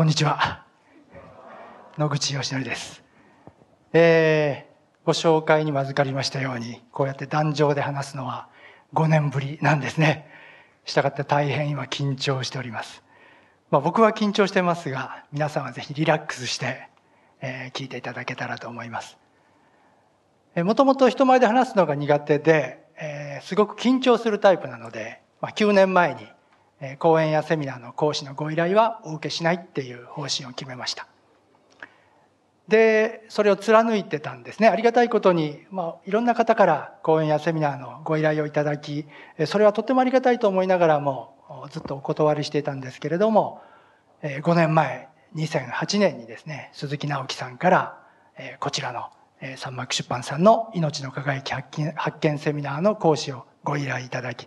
こんにちは。野口義則です。えー、ご紹介にも預かりましたように、こうやって壇上で話すのは5年ぶりなんですね。したがって大変今緊張しております。まあ、僕は緊張してますが、皆さんはぜひリラックスして、えー、聞いていただけたらと思います。えー、もともと人前で話すのが苦手で、えー、すごく緊張するタイプなので、まあ、9年前に講演やセミナーの講師のご依頼はお受けしないっていう方針を決めましたでそれを貫いてたんですねありがたいことに、まあ、いろんな方から講演やセミナーのご依頼をいただきそれはとてもありがたいと思いながらもずっとお断りしていたんですけれども5年前2008年にですね鈴木直樹さんからこちらの三幕出版さんの「命の輝き発見セミナー」の講師をご依頼いただき、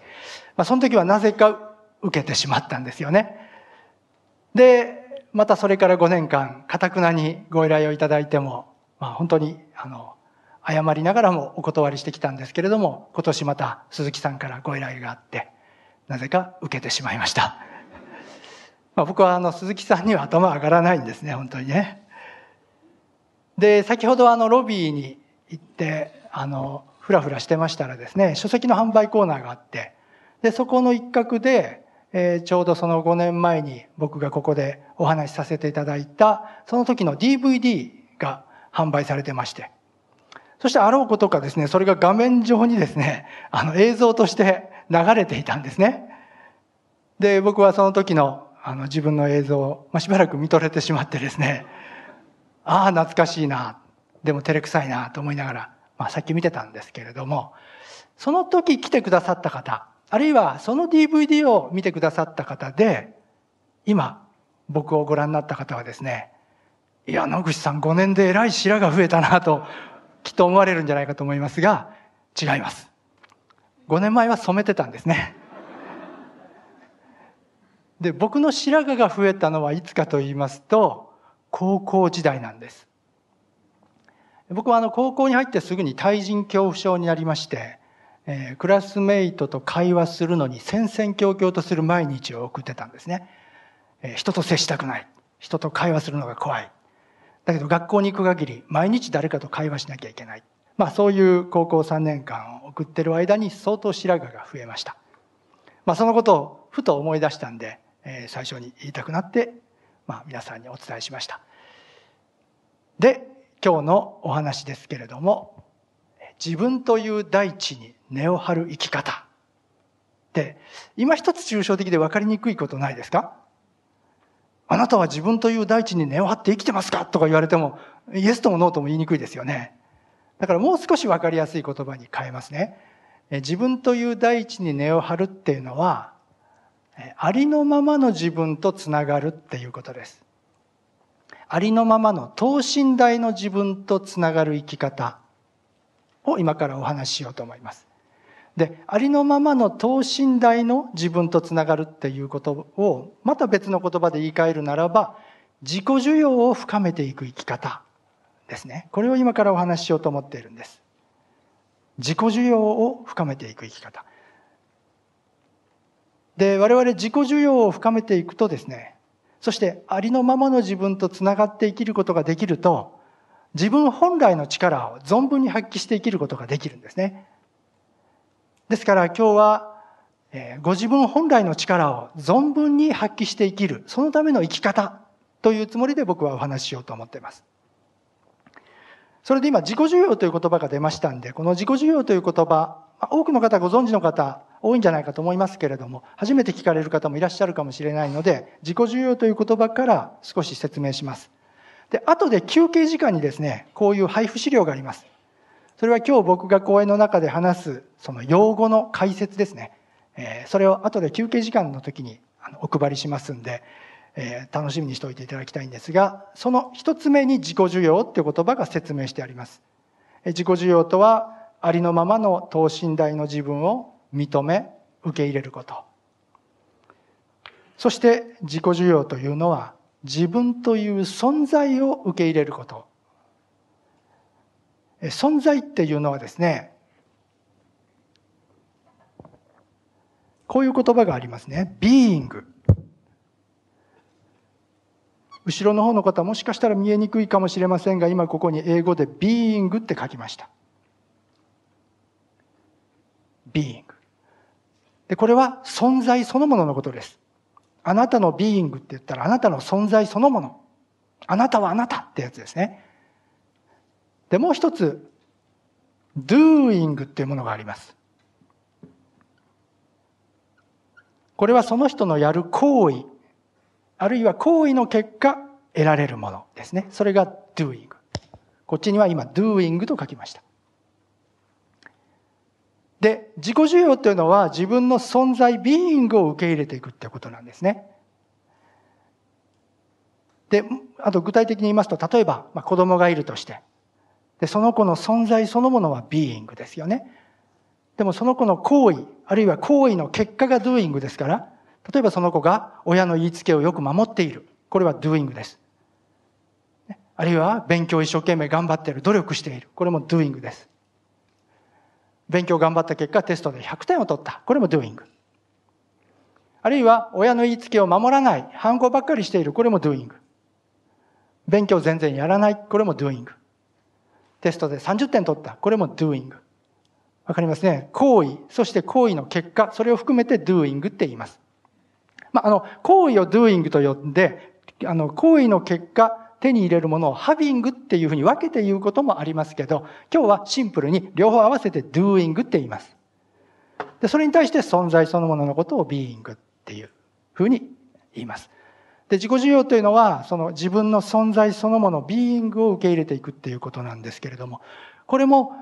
まあ、その時はなぜか受けてしまったんですよね。で、またそれから5年間、かたくなにご依頼をいただいても、まあ、本当に、あの、謝りながらもお断りしてきたんですけれども、今年また鈴木さんからご依頼があって、なぜか受けてしまいました。まあ、僕はあの鈴木さんには頭上がらないんですね、本当にね。で、先ほどあのロビーに行って、あの、ふらふらしてましたらですね、書籍の販売コーナーがあって、で、そこの一角で、えー、ちょうどその5年前に僕がここでお話しさせていただいた、その時の DVD が販売されてまして、そしてあろうことかですね、それが画面上にですね、あの映像として流れていたんですね。で、僕はその時のあの自分の映像を、まあ、しばらく見とれてしまってですね、ああ、懐かしいな、でも照れくさいなと思いながら、まあ、さっき見てたんですけれども、その時来てくださった方、あるいはその DVD を見てくださった方で、今、僕をご覧になった方はですね、いや、野口さん5年でえらい白が増えたなと、きっと思われるんじゃないかと思いますが、違います。5年前は染めてたんですね。で、僕の白髪が増えたのはいつかと言いますと、高校時代なんです。僕はあの高校に入ってすぐに対人恐怖症になりまして、えー、クラスメイトと会話するのに戦々恐々とする毎日を送ってたんですね。えー、人と接したくない。人と会話するのが怖い。だけど学校に行く限り毎日誰かと会話しなきゃいけない。まあそういう高校3年間を送ってる間に相当白髪が増えました。まあそのことをふと思い出したんで、えー、最初に言いたくなって、まあ皆さんにお伝えしました。で、今日のお話ですけれども、自分という大地に根を張る生き方。で、今一つ抽象的で分かりにくいことないですかあなたは自分という大地に根を張って生きてますかとか言われても、イエスともノーとも言いにくいですよね。だからもう少し分かりやすい言葉に変えますね。自分という大地に根を張るっていうのは、ありのままの自分とつながるっていうことです。ありのままの等身大の自分とつながる生き方を今からお話ししようと思います。で、ありのままの等身大の自分とつながるっていうことを、また別の言葉で言い換えるならば、自己需要を深めていく生き方ですね。これを今からお話ししようと思っているんです。自己需要を深めていく生き方。で、我々自己需要を深めていくとですね、そしてありのままの自分とつながって生きることができると、自分本来の力を存分に発揮して生きることができるんですね。ですから今日はご自分本来の力を存分に発揮して生きる、そのための生き方というつもりで僕はお話ししようと思っています。それで今、自己需要という言葉が出ましたんで、この自己需要という言葉、多くの方ご存知の方多いんじゃないかと思いますけれども、初めて聞かれる方もいらっしゃるかもしれないので、自己需要という言葉から少し説明します。で、後で休憩時間にですね、こういう配布資料があります。それは今日僕が講演の中で話すその用語の解説ですね。えそれを後で休憩時間の時にお配りしますんで、え楽しみにしておいていただきたいんですが、その一つ目に自己需要っていう言葉が説明してあります。自己需要とは、ありのままの等身大の自分を認め、受け入れること。そして自己需要というのは、自分という存在を受け入れること存在っていうのはですねこういう言葉がありますね。being。後ろの方の方もしかしたら見えにくいかもしれませんが、今ここに英語で being って書きました。being。で、これは存在そのもののことです。あなたの being って言ったらあなたの存在そのもの。あなたはあなたってやつですね。で、もう一つ、doing っていうものがあります。これはその人のやる行為、あるいは行為の結果得られるものですね。それが doing。こっちには今 doing と書きました。で、自己需要というのは自分の存在、ビーイングを受け入れていくっていうことなんですね。で、あと具体的に言いますと、例えば、まあ、子供がいるとして、で、その子の存在そのものはビーイングですよね。でもその子の行為、あるいは行為の結果がドゥイングですから、例えばその子が親の言いつけをよく守っている。これはドゥイングです。あるいは勉強一生懸命頑張っている、努力している。これもドゥイングです。勉強頑張った結果、テストで100点を取った。これもドゥイング。あるいは親の言いつけを守らない、反抗ばっかりしている。これもドゥイング。勉強全然やらない。これもドゥイング。テストで30点取った。これも doing。わかりますね。行為、そして行為の結果、それを含めて doing って言います。まあ、あの、行為を doing と呼んで、あの、行為の結果、手に入れるものを having っていうふうに分けて言うこともありますけど、今日はシンプルに両方合わせて doing って言います。で、それに対して存在そのもののことを being っていうふうに言います。で、自己需要というのは、その自分の存在そのもの、ビーイングを受け入れていくっていうことなんですけれども、これも、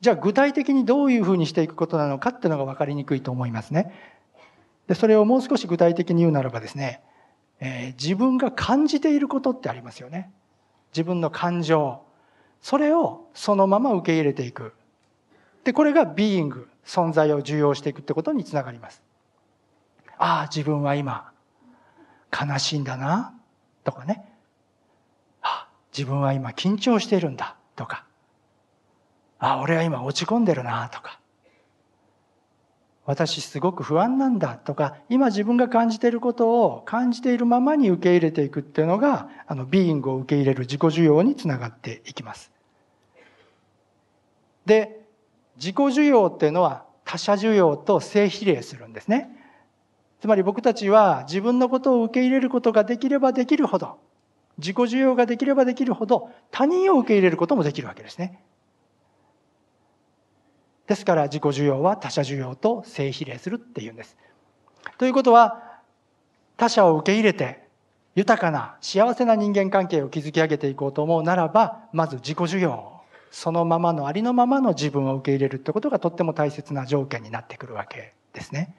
じゃあ具体的にどういうふうにしていくことなのかっていうのが分かりにくいと思いますね。で、それをもう少し具体的に言うならばですね、えー、自分が感じていることってありますよね。自分の感情。それをそのまま受け入れていく。で、これがビーイング、存在を受容していくってことにつながります。ああ、自分は今、悲しいんだな、とかね。あ、自分は今緊張しているんだ、とか。あ、俺は今落ち込んでるな、とか。私すごく不安なんだとか、今自分が感じていることを感じているままに受け入れていくっていうのが、あの、ビーイングを受け入れる自己需要につながっていきます。で、自己需要っていうのは他者需要と性比例するんですね。つまり僕たちは自分のことを受け入れることができればできるほど、自己需要ができればできるほど、他人を受け入れることもできるわけですね。ですから自己需要は他者需要と正比例するっていうんです。ということは、他者を受け入れて豊かな幸せな人間関係を築き上げていこうと思うならば、まず自己需要そのままのありのままの自分を受け入れるってことがとっても大切な条件になってくるわけですね。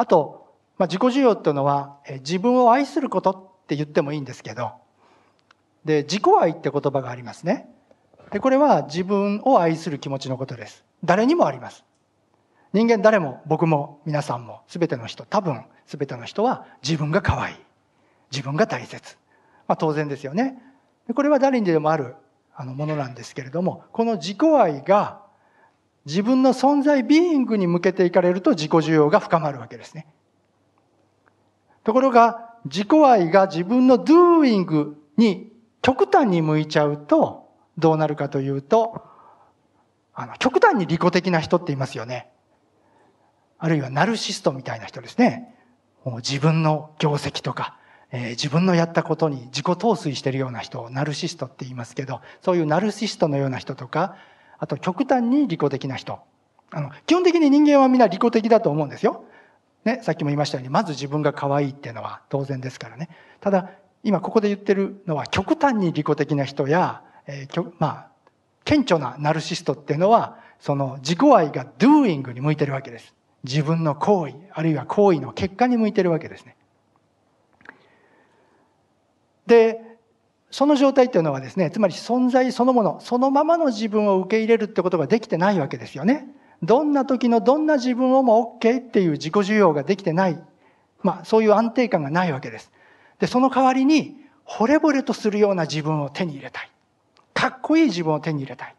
あと、まあ、自己需要っていうのは、え自分を愛することって言ってもいいんですけど、で、自己愛って言葉がありますね。で、これは自分を愛する気持ちのことです。誰にもあります。人間誰も、僕も、皆さんも、すべての人、多分、すべての人は自分が可愛い。自分が大切。まあ、当然ですよね。これは誰にでもあるあのものなんですけれども、この自己愛が自分の存在ビーイングに向けていかれると自己需要が深まるわけですね。ところが、自己愛が自分のドゥーイングに極端に向いちゃうと、どうなるかというと、あの、極端に利己的な人っていますよね。あるいはナルシストみたいな人ですね。もう自分の業績とか、えー、自分のやったことに自己陶酔してるような人をナルシストって言いますけど、そういうナルシストのような人とか、あと極端に利己的な人。あの、基本的に人間はみんな利己的だと思うんですよ。ね、さっきも言いましたように、まず自分が可愛いっていうのは当然ですからね。ただ、今ここで言ってるのは極端に利己的な人や、えー、まあ、顕著なナルシストっていうのは、その自己愛が doing に向いてるわけです。自分の行為、あるいは行為の結果に向いてるわけですね。で、その状態っていうのはですね、つまり存在そのもの、そのままの自分を受け入れるってことができてないわけですよね。どんな時のどんな自分をも OK っていう自己需要ができてない。まあ、そういう安定感がないわけです。で、その代わりに、惚れ惚れとするような自分を手に入れたい。かっこいい自分を手に入れたい。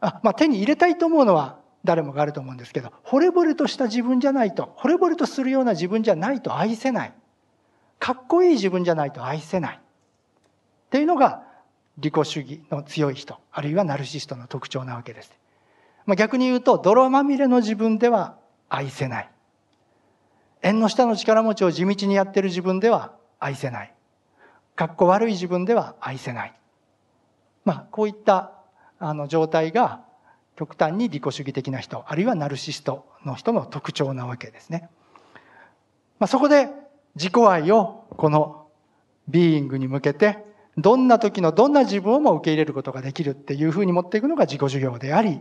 あ、まあ、手に入れたいと思うのは誰もがあると思うんですけど、惚れ惚れとした自分じゃないと、惚れ惚れとするような自分じゃないと愛せない。かっこいい自分じゃないと愛せない。っていうのが利己主義の強い人あるいはナルシストの特徴なわけです、まあ、逆に言うと泥まみれの自分では愛せない縁の下の力持ちを地道にやってる自分では愛せない格好悪い自分では愛せない、まあ、こういったあの状態が極端に利己主義的な人あるいはナルシストの人の特徴なわけですね、まあ、そこで自己愛をこのビーイングに向けてどんな時のどんな自分をも受け入れることができるっていうふうに持っていくのが自己授業であり、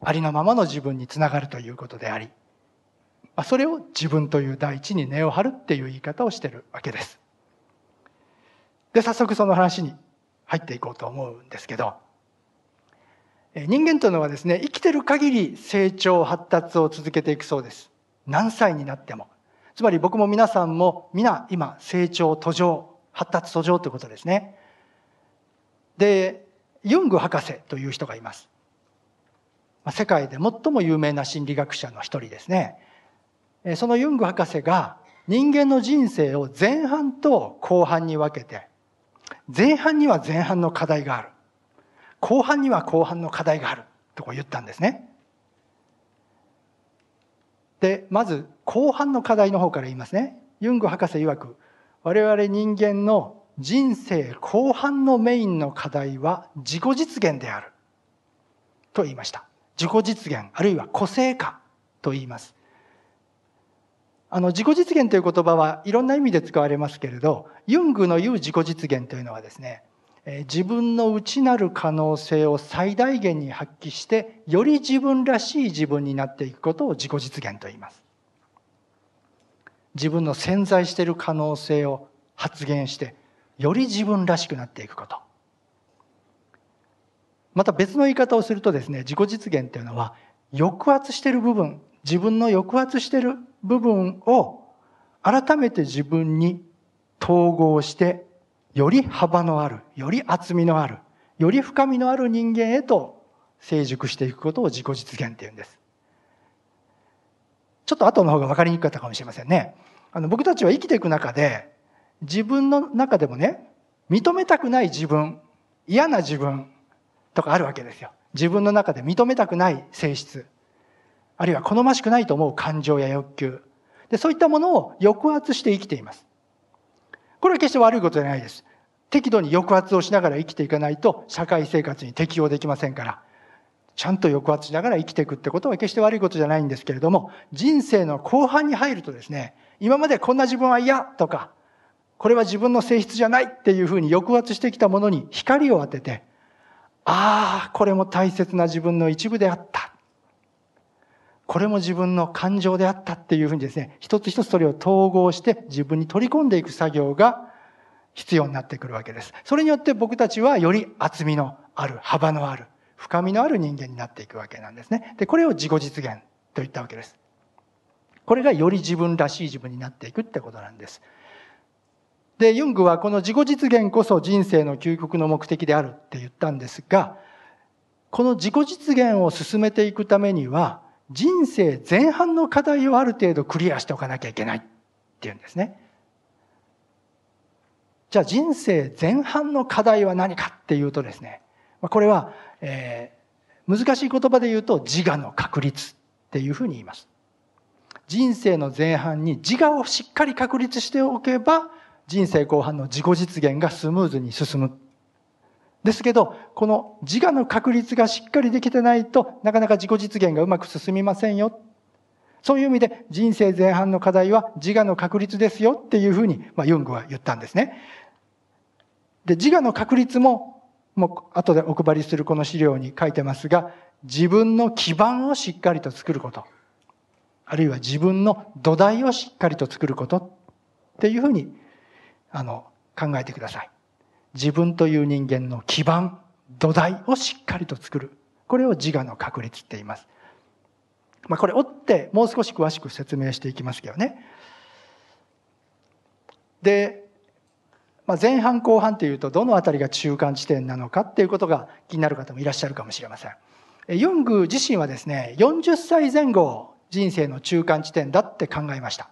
ありのままの自分につながるということであり、それを自分という第一に根を張るっていう言い方をしてるわけです。で、早速その話に入っていこうと思うんですけど、人間というのはですね、生きてる限り成長、発達を続けていくそうです。何歳になっても。つまり僕も皆さんも皆今成長、途上発達途上ということですね。で、ユング博士という人がいます。世界で最も有名な心理学者の一人ですね。そのユング博士が人間の人生を前半と後半に分けて、前半には前半の課題がある。後半には後半の課題がある。とこう言ったんですね。で、まず後半の課題の方から言いますね。ユング博士曰く、我々人間の人生後半のメインの課題は自己実現であると言いました自己実現あるいは個性化と言いますあの自己実現という言葉はいろんな意味で使われますけれどユングの言う自己実現というのはですね自分の内なる可能性を最大限に発揮してより自分らしい自分になっていくことを自己実現と言います自分の潜在している可能性を発言してより自分らしくなっていくことまた別の言い方をするとですね自己実現というのは抑圧している部分自分の抑圧している部分を改めて自分に統合してより幅のあるより厚みのあるより深みのある人間へと成熟していくことを自己実現っていうんですちょっと後の方が分かりにくかったかもしれませんねあの僕たちは生きていく中で自分の中でもね認めたくない自分嫌な自分とかあるわけですよ自分の中で認めたくない性質あるいは好ましくないと思う感情や欲求でそういったものを抑圧して生きていますこれは決して悪いことじゃないです適度に抑圧をしながら生きていかないと社会生活に適応できませんからちゃんと抑圧しながら生きていくってことは決して悪いことじゃないんですけれども人生の後半に入るとですね今までこんな自分は嫌とか、これは自分の性質じゃないっていうふうに抑圧してきたものに光を当てて、ああ、これも大切な自分の一部であった。これも自分の感情であったっていうふうにですね、一つ一つそれを統合して自分に取り込んでいく作業が必要になってくるわけです。それによって僕たちはより厚みのある、幅のある、深みのある人間になっていくわけなんですね。で、これを自己実現といったわけです。これがより自分らしい自分になっていくってことなんです。で、ユングはこの自己実現こそ人生の究極の目的であるって言ったんですが、この自己実現を進めていくためには、人生前半の課題をある程度クリアしておかなきゃいけないっていうんですね。じゃあ人生前半の課題は何かっていうとですね、これは、えー、難しい言葉で言うと自我の確立っていうふうに言います。人生の前半に自我をしっかり確立しておけば、人生後半の自己実現がスムーズに進む。ですけど、この自我の確立がしっかりできてないとなかなか自己実現がうまく進みませんよ。そういう意味で人生前半の課題は自我の確立ですよっていうふうに、まあ、ユングは言ったんですね。で、自我の確立も、もう後でお配りするこの資料に書いてますが、自分の基盤をしっかりと作ること。あるいは自分の土台をしっかりと作ることっていうふうにあの考えてください。自分という人間の基盤、土台をしっかりと作る。これを自我の確立って言います。まあ、これ折ってもう少し詳しく説明していきますけどね。で、まあ、前半後半っていうとどの辺りが中間地点なのかっていうことが気になる方もいらっしゃるかもしれません。ユング自身はですね、40歳前後人生の中間地点だって考えました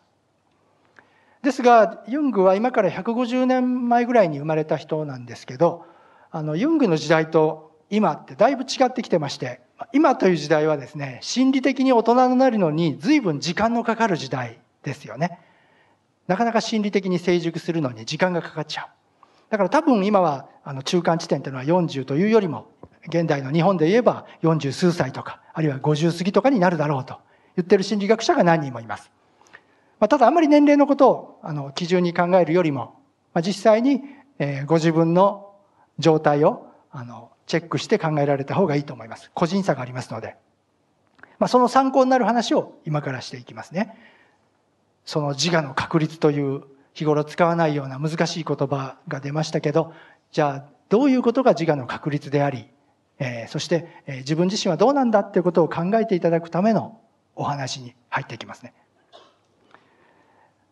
ですがユングは今から150年前ぐらいに生まれた人なんですけどあのユングの時代と今ってだいぶ違ってきてまして今という時代はですね心理的に大人になるのに随分時間のかかる時代ですよねなかなか心理的に成熟するのに時間がかかっちゃうだから多分今はあの中間地点というのは40というよりも現代の日本で言えば40数歳とかあるいは50過ぎとかになるだろうと言ってる心理学者が何人もいます。まあ、ただあまり年齢のことをあの基準に考えるよりも、まあ、実際に、えご自分の状態をあのチェックして考えられた方がいいと思います。個人差がありますので。まあ、その参考になる話を今からしていきますね。その自我の確率という日頃使わないような難しい言葉が出ましたけど、じゃあどういうことが自我の確率であり、えー、そして、えー、自分自身はどうなんだっていうことを考えていただくためのお話に入っていきますね。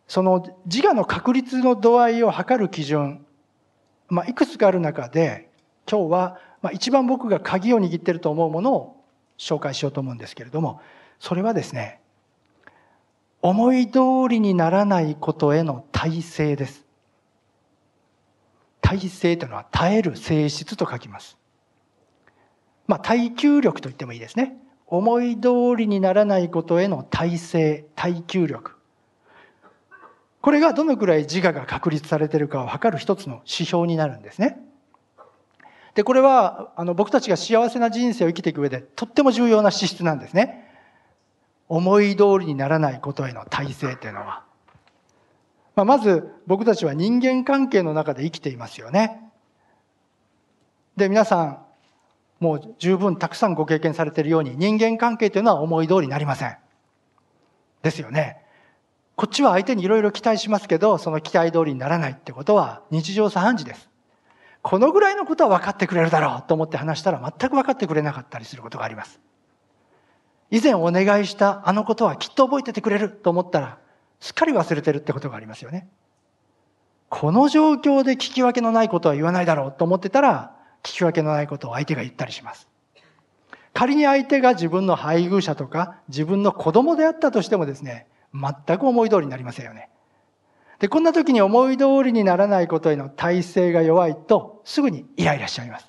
その自我の確率の度合いを測る基準、まあ、いくつかある中で今日は、まあ、一番僕が鍵を握ってると思うものを紹介しようと思うんですけれどもそれはですね思い通りにならないことへの耐性です。耐性というのは耐える性質と書きます。まあ耐久力と言ってもいいですね。思い通りにならないことへの耐性耐久力これがどのくらい自我が確立されてるかを測る一つの指標になるんですね。でこれはあの僕たちが幸せな人生を生きていく上でとっても重要な資質なんですね。思い通りにならないことへの耐性というのは。まあ、まず僕たちは人間関係の中で生きていますよね。で皆さんもう十分たくさんご経験されているように、人間関係というのは思い通りになりません。ですよね。こっちは相手にいろいろ期待しますけど、その期待通りにならないってことは日常茶飯事です。このぐらいのことは分かってくれるだろうと思って話したら全く分かってくれなかったりすることがあります。以前お願いしたあのことはきっと覚えててくれると思ったら、すっかり忘れてるってことがありますよね。この状況で聞き分けのないことは言わないだろうと思ってたら、聞き分けのないことを相手が言ったりします。仮に相手が自分の配偶者とか自分の子供であったとしてもですね、全く思い通りになりませんよね。で、こんな時に思い通りにならないことへの耐性が弱いと、すぐにイライラしちゃいます。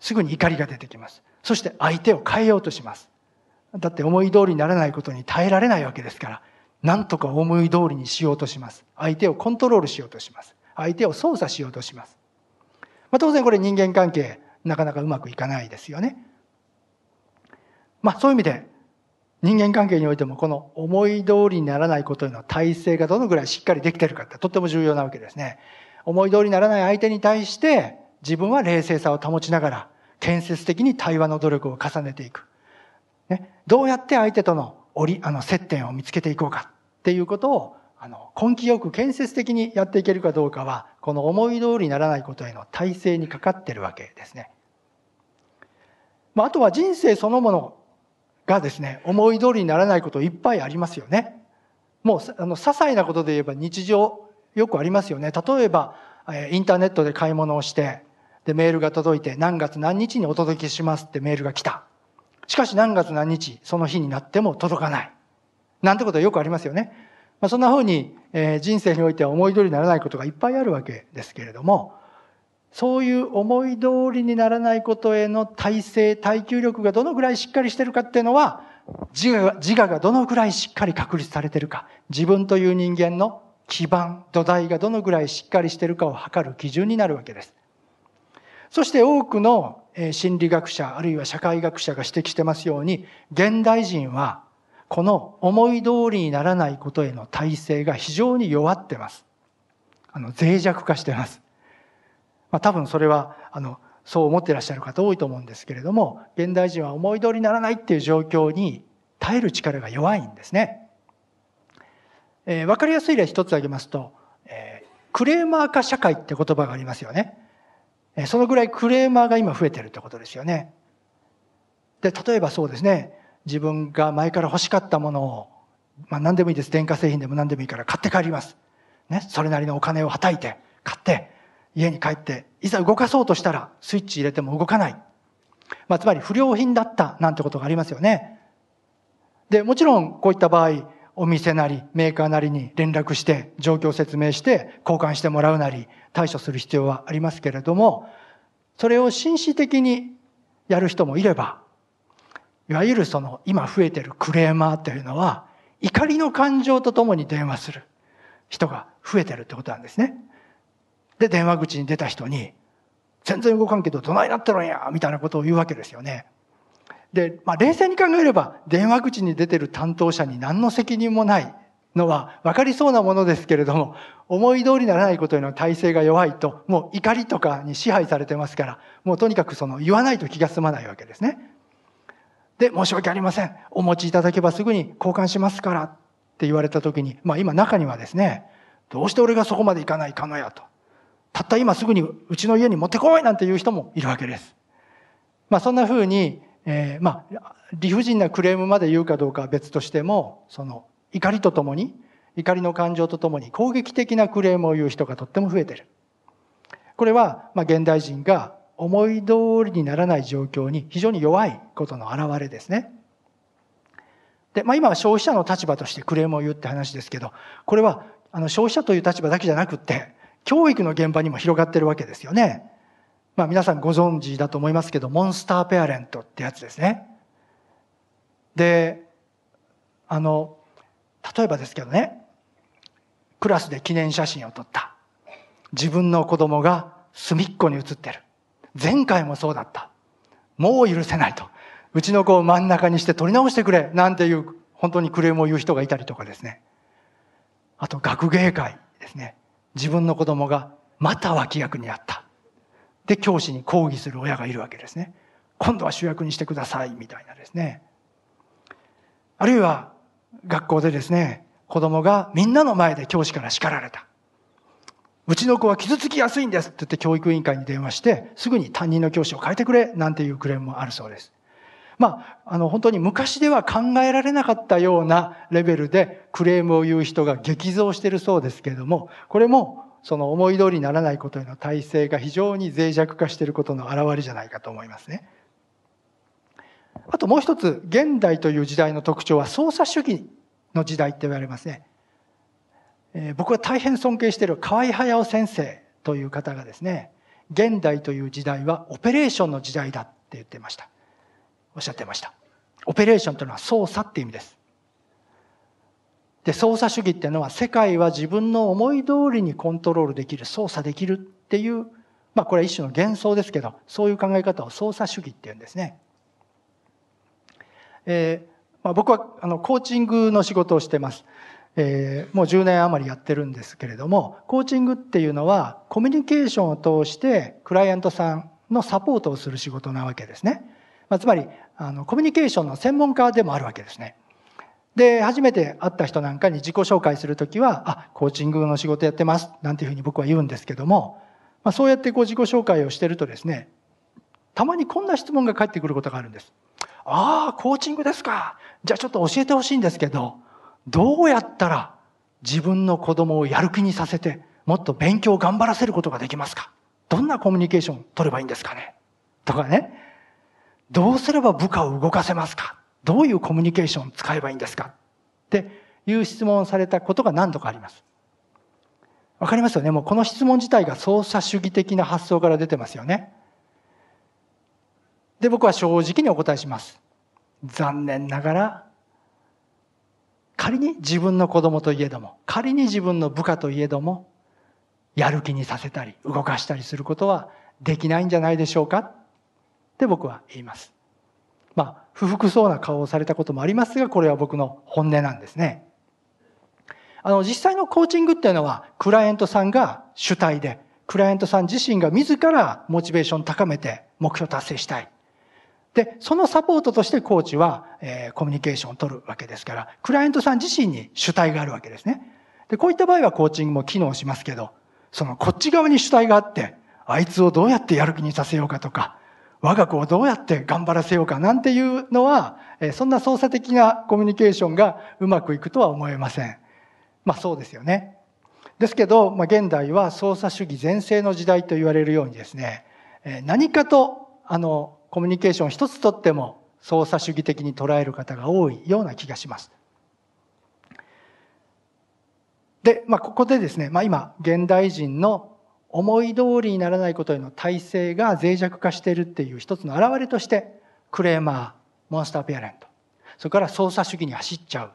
すぐに怒りが出てきます。そして相手を変えようとします。だって思い通りにならないことに耐えられないわけですから、なんとか思い通りにしようとします。相手をコントロールしようとします。相手を操作しようとします。まあ、当然これ人間関係なかなかうまくいかないですよね。まあ、そういう意味で人間関係においてもこの思い通りにならないことへの体制がどのぐらいしっかりできてるかってとっても重要なわけですね。思い通りにならない相手に対して自分は冷静さを保ちながら建設的に対話の努力を重ねていく。ね、どうやって相手との折り、あの、接点を見つけていこうかっていうことを、あの、根気よく建設的にやっていけるかどうかは、この思い通りにならないことへの体制にかかってるわけですね。まあ、あとは人生そのものがですね思い通りにならないこといっぱいありますよね。もうあの些細なことで言えば日常よくありますよね。例えばインターネットで買い物をしてでメールが届いて何月何日にお届けしますってメールが来た。しかし何月何日その日になっても届かない。なんてことはよくありますよね。まあ、そんなふうに、えー、人生においては思い通りにならないことがいっぱいあるわけですけれども、そういう思い通りにならないことへの耐性、耐久力がどのぐらいしっかりしてるかっていうのは、自我自我がどのぐらいしっかり確立されてるか、自分という人間の基盤、土台がどのぐらいしっかりしてるかを測る基準になるわけです。そして多くの心理学者、あるいは社会学者が指摘してますように、現代人はこの思い通りにならないことへの体制が非常に弱ってます。あの、脆弱化してます。まあ、多分それは、あの、そう思っていらっしゃる方多いと思うんですけれども、現代人は思い通りにならないっていう状況に耐える力が弱いんですね。えー、わかりやすい例一つ挙げますと、えー、クレーマー化社会って言葉がありますよね。えー、そのぐらいクレーマーが今増えてるってことですよね。で、例えばそうですね、自分が前から欲しかったものを、まあ、何でもいいです。電化製品でも何でもいいから買って帰ります。ね。それなりのお金をはたいて、買って、家に帰って、いざ動かそうとしたら、スイッチ入れても動かない。まあ、つまり不良品だったなんてことがありますよね。で、もちろんこういった場合、お店なりメーカーなりに連絡して状況を説明して交換してもらうなり対処する必要はありますけれどもそれを紳士的にやる人もいればいわゆるその今増えてるクレーマーというのは怒りの感情とともに電話する人が増えてるってことなんですね。で、電話口に出た人に全然動かんけどどないなってるんやみたいなことを言うわけですよね。で、まあ冷静に考えれば電話口に出てる担当者に何の責任もないのは分かりそうなものですけれども、思い通りにならないことへの体制が弱いと、もう怒りとかに支配されてますから、もうとにかくその言わないと気が済まないわけですね。で、申し訳ありません。お持ちいただけばすぐに交換しますからって言われた時に、まあ今中にはですね、どうして俺がそこまで行かないかのやと。たった今すぐにうちの家に持ってこいなんていう人もいるわけです。まあそんな風に、えー、まあ理不尽なクレームまで言うかどうかは別としても、その怒りとともに、怒りの感情とともに攻撃的なクレームを言う人がとっても増えてる。これは、まあ現代人が思い通りにならない状況に非常に弱いことの表れですね。で、まあ、今は消費者の立場としてクレームを言うって話ですけど、これはあの消費者という立場だけじゃなくって、教育の現場にも広がってるわけですよね。まあ皆さんご存知だと思いますけど、モンスターペアレントってやつですね。で、あの、例えばですけどね、クラスで記念写真を撮った。自分の子供が隅っこに写ってる。前回もそうだった。もう許せないと。うちの子を真ん中にして取り直してくれなんていう、本当にクレームを言う人がいたりとかですね。あと、学芸会ですね。自分の子供がまた脇役にあった。で、教師に抗議する親がいるわけですね。今度は主役にしてください、みたいなですね。あるいは、学校でですね、子供がみんなの前で教師から叱られた。うちの子は傷つきやすいんですって言って教育委員会に電話して、すぐに担任の教師を変えてくれなんていうクレームもあるそうです。まあ、あの、本当に昔では考えられなかったようなレベルでクレームを言う人が激増してるそうですけれども、これもその思い通りにならないことへの体制が非常に脆弱化していることの表れじゃないかと思いますね。あともう一つ、現代という時代の特徴は操作主義の時代って言われますね。えー、僕は大変尊敬している河合駿先生という方がですね、現代という時代はオペレーションの時代だって言ってました。おっしゃってました。オペレーションというのは操作って意味です。で、操作主義っていうのは世界は自分の思い通りにコントロールできる、操作できるっていう、まあこれは一種の幻想ですけど、そういう考え方を操作主義っていうんですね。えーまあ、僕はあのコーチングの仕事をしてます。えー、もう10年余りやってるんですけれどもコーチングっていうのはコミュニケーションを通してクライアントさんのサポートをする仕事なわけですね、まあ、つまりあのコミュニケーションの専門家でもあるわけですねで初めて会った人なんかに自己紹介する時は「あコーチングの仕事やってます」なんていうふうに僕は言うんですけども、まあ、そうやってこう自己紹介をしてるとですねたまにこんな質問が返ってくることがあるんです。ああ、コーチングですか。じゃあちょっと教えてほしいんですけど、どうやったら自分の子供をやる気にさせて、もっと勉強を頑張らせることができますかどんなコミュニケーションを取ればいいんですかねとかね。どうすれば部下を動かせますかどういうコミュニケーションを使えばいいんですかっていう質問をされたことが何度かあります。わかりますよねもうこの質問自体が操作主義的な発想から出てますよね。で、僕は正直にお答えします。残念ながら仮に自分の子供といえども、仮に自分の部下といえども、やる気にさせたり、動かしたりすることはできないんじゃないでしょうかって僕は言います。まあ、不服そうな顔をされたこともありますが、これは僕の本音なんですね。あの、実際のコーチングっていうのは、クライアントさんが主体で、クライアントさん自身が自らモチベーション高めて目標達成したい。で、そのサポートとしてコーチは、えー、コミュニケーションを取るわけですから、クライアントさん自身に主体があるわけですね。で、こういった場合はコーチングも機能しますけど、そのこっち側に主体があって、あいつをどうやってやる気にさせようかとか、我が子をどうやって頑張らせようかなんていうのは、えー、そんな操作的なコミュニケーションがうまくいくとは思えません。まあそうですよね。ですけど、まあ、現代は操作主義全盛の時代と言われるようにですね、えー、何かと、あの、コミュニケーション一つとっても操作主義的に捉える方が多いような気がします。で、まあ、ここでですね、まあ、今現代人の思い通りにならないことへの体制が脆弱化しているっていう一つの表れとしてクレーマーモンスターペアレントそれから操作主義に走っちゃうっ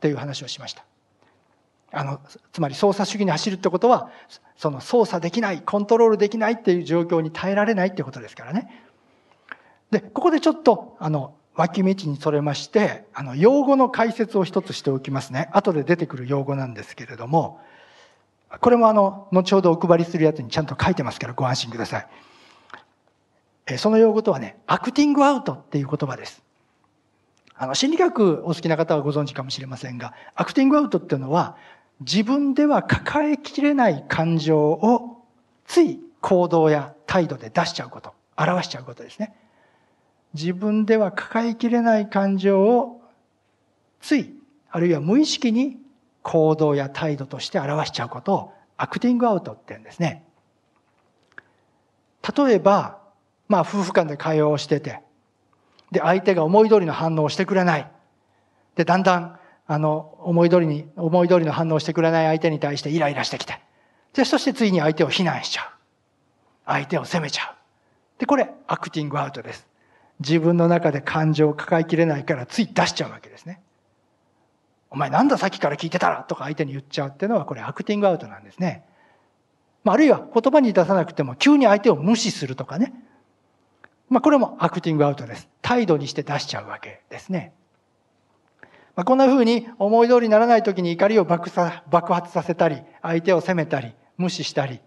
ていう話をしました。あのつまり操作主義に走るってことはその操作できないコントロールできないっていう状況に耐えられないってことですからねで、ここでちょっと、あの、脇道にそれまして、あの、用語の解説を一つしておきますね。後で出てくる用語なんですけれども、これもあの、後ほどお配りするやつにちゃんと書いてますからご安心ください。えその用語とはね、アクティングアウトっていう言葉です。あの、心理学お好きな方はご存知かもしれませんが、アクティングアウトっていうのは、自分では抱えきれない感情をつい行動や態度で出しちゃうこと、表しちゃうことですね。自分では抱えきれない感情をつい、あるいは無意識に行動や態度として表しちゃうことをアクティングアウトって言うんですね。例えば、まあ夫婦間で会話をしてて、で相手が思い通りの反応をしてくれない。で、だんだん、あの、思い通りに、思い通りの反応をしてくれない相手に対してイライラしてきて。で、そしてついに相手を非難しちゃう。相手を責めちゃう。で、これ、アクティングアウトです。自分の中で感情を抱えきれないからつい出しちゃうわけですね。お前なんださっきから聞いてたらとか相手に言っちゃうっていうのはこれアクティングアウトなんですね。あるいは言葉に出さなくても急に相手を無視するとかね。まあこれもアクティングアウトです。態度にして出しちゃうわけですね。まあ、こんな風に思い通りにならない時に怒りを爆発させたり、相手を責めたり、無視したり、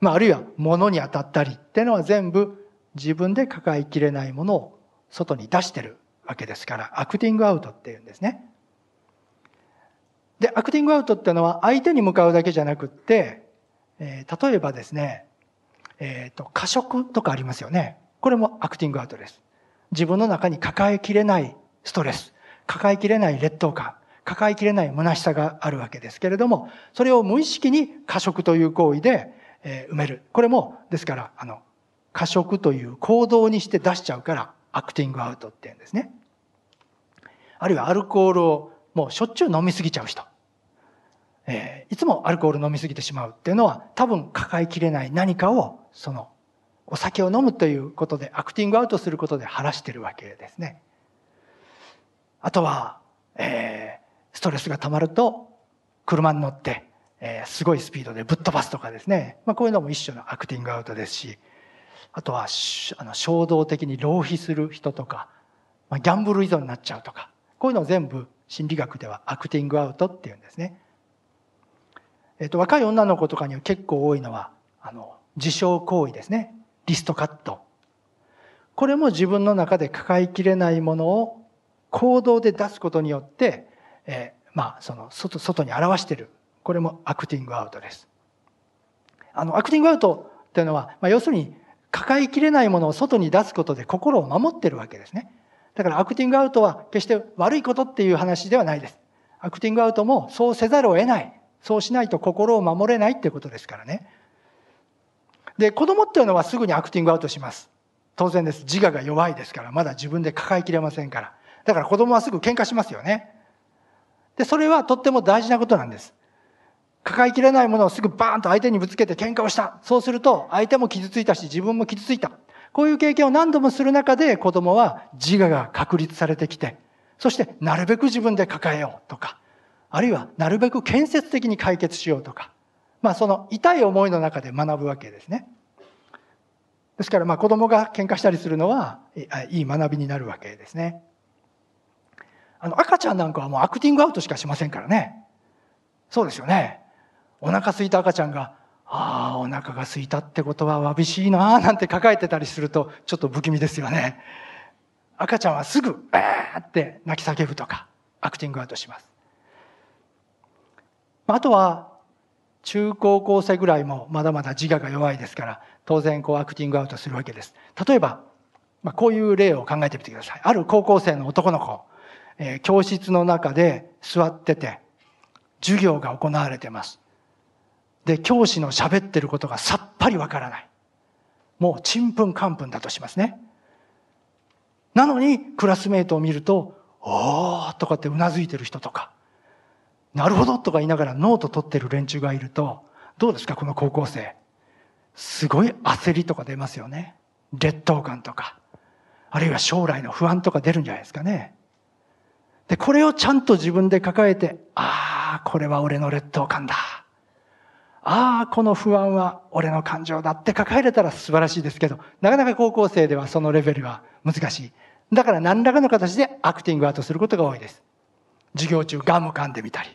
まああるいは物に当たったりっていうのは全部自分で抱えきれないものを外に出してるわけですからアクティングアウトっていうんですね。でアクティングアウトっていうのは相手に向かうだけじゃなくって、えー、例えばですね、えーと、と過食とかありますよねこれもアクティングアウトです。自分の中に抱えきれないストレス抱えきれない劣等感抱えきれない虚しさがあるわけですけれどもそれを無意識に過食という行為で、えー、埋めるこれもですからあの過食という行動にして出しちゃうからアクティングアウトって言うんですね。あるいはアルコールをもうしょっちゅう飲み過ぎちゃう人。えー、いつもアルコール飲み過ぎてしまうっていうのは多分抱えきれない何かをそのお酒を飲むということでアクティングアウトすることで晴らしてるわけですね。あとは、えー、ストレスが溜まると車に乗って、えー、すごいスピードでぶっ飛ばすとかですね、まあ、こういうのも一種のアクティングアウトですしあとはあの衝動的に浪費する人とか、まあ、ギャンブル依存になっちゃうとか、こういうのを全部心理学ではアクティングアウトっていうんですね。えっと、若い女の子とかには結構多いのは、あの、自傷行為ですね。リストカット。これも自分の中で抱えきれないものを行動で出すことによって、えー、まあ、その外、外に表してる。これもアクティングアウトです。あの、アクティングアウトっていうのは、まあ、要するに、抱えきれないものを外に出すことで心を守ってるわけですね。だからアクティングアウトは決して悪いことっていう話ではないです。アクティングアウトもそうせざるを得ない。そうしないと心を守れないってことですからね。で、子供っていうのはすぐにアクティングアウトします。当然です。自我が弱いですから、まだ自分で抱えきれませんから。だから子供はすぐ喧嘩しますよね。で、それはとっても大事なことなんです。抱えきれないものをすぐバーンと相手にぶつけて喧嘩をした。そうすると、相手も傷ついたし、自分も傷ついた。こういう経験を何度もする中で、子供は自我が確立されてきて、そして、なるべく自分で抱えようとか、あるいは、なるべく建設的に解決しようとか、まあ、その痛い思いの中で学ぶわけですね。ですから、まあ、子供が喧嘩したりするのは、いい学びになるわけですね。あの、赤ちゃんなんかはもうアクティングアウトしかしませんからね。そうですよね。お腹すいた赤ちゃんが、ああ、お腹がすいたってことはわびしいな、なんて抱えてたりすると、ちょっと不気味ですよね。赤ちゃんはすぐ、えーって泣き叫ぶとか、アクティングアウトします。あとは、中高校生ぐらいもまだまだ自我が弱いですから、当然こうアクティングアウトするわけです。例えば、まあ、こういう例を考えてみてください。ある高校生の男の子、えー、教室の中で座ってて、授業が行われてます。で、教師の喋ってることがさっぱりわからない。もう、ちんぷんかんぷんだとしますね。なのに、クラスメートを見ると、おーとかってうなずいてる人とか、なるほどとか言いながらノート取ってる連中がいると、どうですか、この高校生。すごい焦りとか出ますよね。劣等感とか。あるいは将来の不安とか出るんじゃないですかね。で、これをちゃんと自分で抱えて、ああ、これは俺の劣等感だ。ああ、この不安は俺の感情だって抱えれたら素晴らしいですけど、なかなか高校生ではそのレベルは難しい。だから何らかの形でアクティングアウトすることが多いです。授業中ガム噛んでみたり、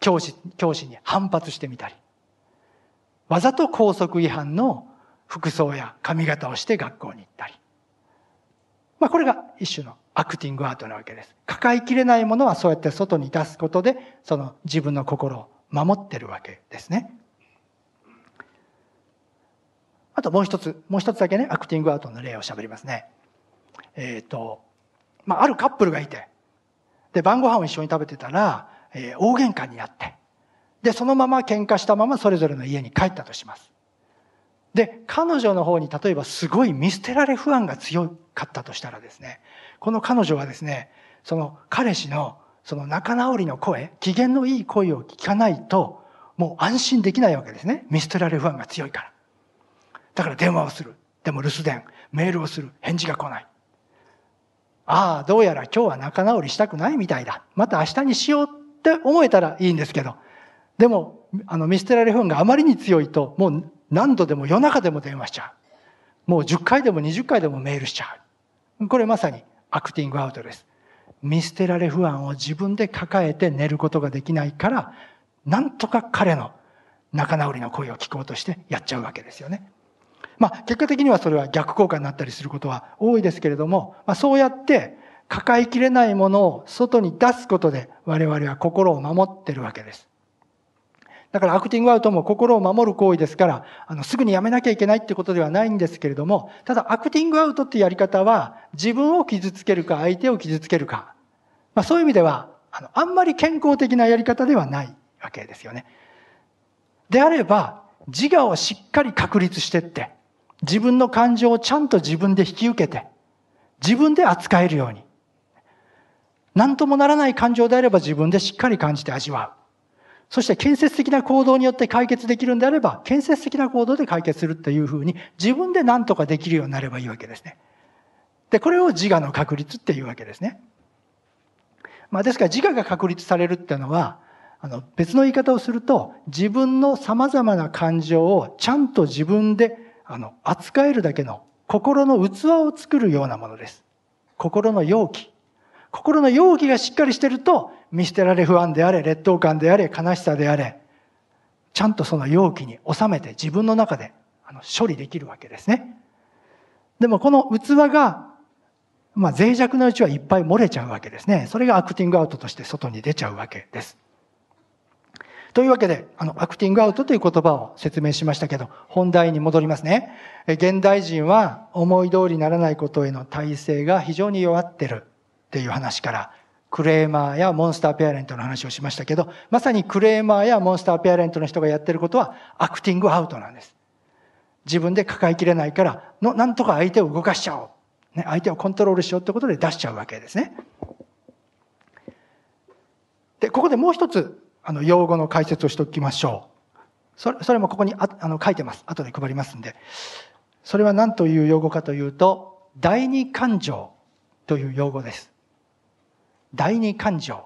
教師、教師に反発してみたり、わざと校則違反の服装や髪型をして学校に行ったり。まあこれが一種のアクティングアートなわけです。抱えきれないものはそうやって外に出すことで、その自分の心を守ってるわけですね。あともう一つ、もう一つだけね、アクティングアウトの例をしゃべりますね。えっ、ー、と、まあ、あるカップルがいて、で、晩ご飯を一緒に食べてたら、えー、大喧嘩になって、で、そのまま喧嘩したままそれぞれの家に帰ったとします。で、彼女の方に例えばすごい見捨てられ不安が強かったとしたらですね、この彼女はですね、その彼氏のその仲直りの声、機嫌のいい声を聞かないと、もう安心できないわけですね。見捨てられる不安が強いから。だから電話をする。でも留守電、メールをする。返事が来ない。ああ、どうやら今日は仲直りしたくないみたいだ。また明日にしようって思えたらいいんですけど。でも、あの、見捨てられる不安があまりに強いと、もう何度でも夜中でも電話しちゃう。もう10回でも20回でもメールしちゃう。これまさにアクティングアウトです。見捨てられ不安を自分で抱えて寝ることができないから、なんとか彼の仲直りの声を聞こうとしてやっちゃうわけですよね。まあ、結果的にはそれは逆効果になったりすることは多いですけれども、まあ、そうやって抱えきれないものを外に出すことで我々は心を守ってるわけです。だからアクティングアウトも心を守る行為ですから、あの、すぐにやめなきゃいけないってことではないんですけれども、ただアクティングアウトってやり方は、自分を傷つけるか、相手を傷つけるか。まあそういう意味では、あの、あんまり健康的なやり方ではないわけですよね。であれば、自我をしっかり確立してって、自分の感情をちゃんと自分で引き受けて、自分で扱えるように。何ともならない感情であれば自分でしっかり感じて味わう。そして建設的な行動によって解決できるんであれば、建設的な行動で解決するっていうふうに、自分で何とかできるようになればいいわけですね。で、これを自我の確立っていうわけですね。まあ、ですから自我が確立されるっていうのは、あの、別の言い方をすると、自分の様々な感情をちゃんと自分で、あの、扱えるだけの心の器を作るようなものです。心の容器心の容器がしっかりしてると、見捨てられ不安であれ、劣等感であれ、悲しさであれ、ちゃんとその容器に収めて自分の中で処理できるわけですね。でもこの器が、まあ、脆弱なうちはいっぱい漏れちゃうわけですね。それがアクティングアウトとして外に出ちゃうわけです。というわけで、あの、アクティングアウトという言葉を説明しましたけど、本題に戻りますね。現代人は思い通りにならないことへの体制が非常に弱ってる。っていう話からクレーマーやモンスターペアレントの話をしましたけど、まさにクレーマーやモンスターペアレントの人がやってることはアクティングアウトなんです。自分で抱えきれないからの、なんとか相手を動かしちゃおう。ね、相手をコントロールしようってことで出しちゃうわけですね。で、ここでもう一つ、あの、用語の解説をしておきましょう。それそれもここにああの書いてます。後で配りますんで。それは何という用語かというと、第二感情という用語です。第二感情。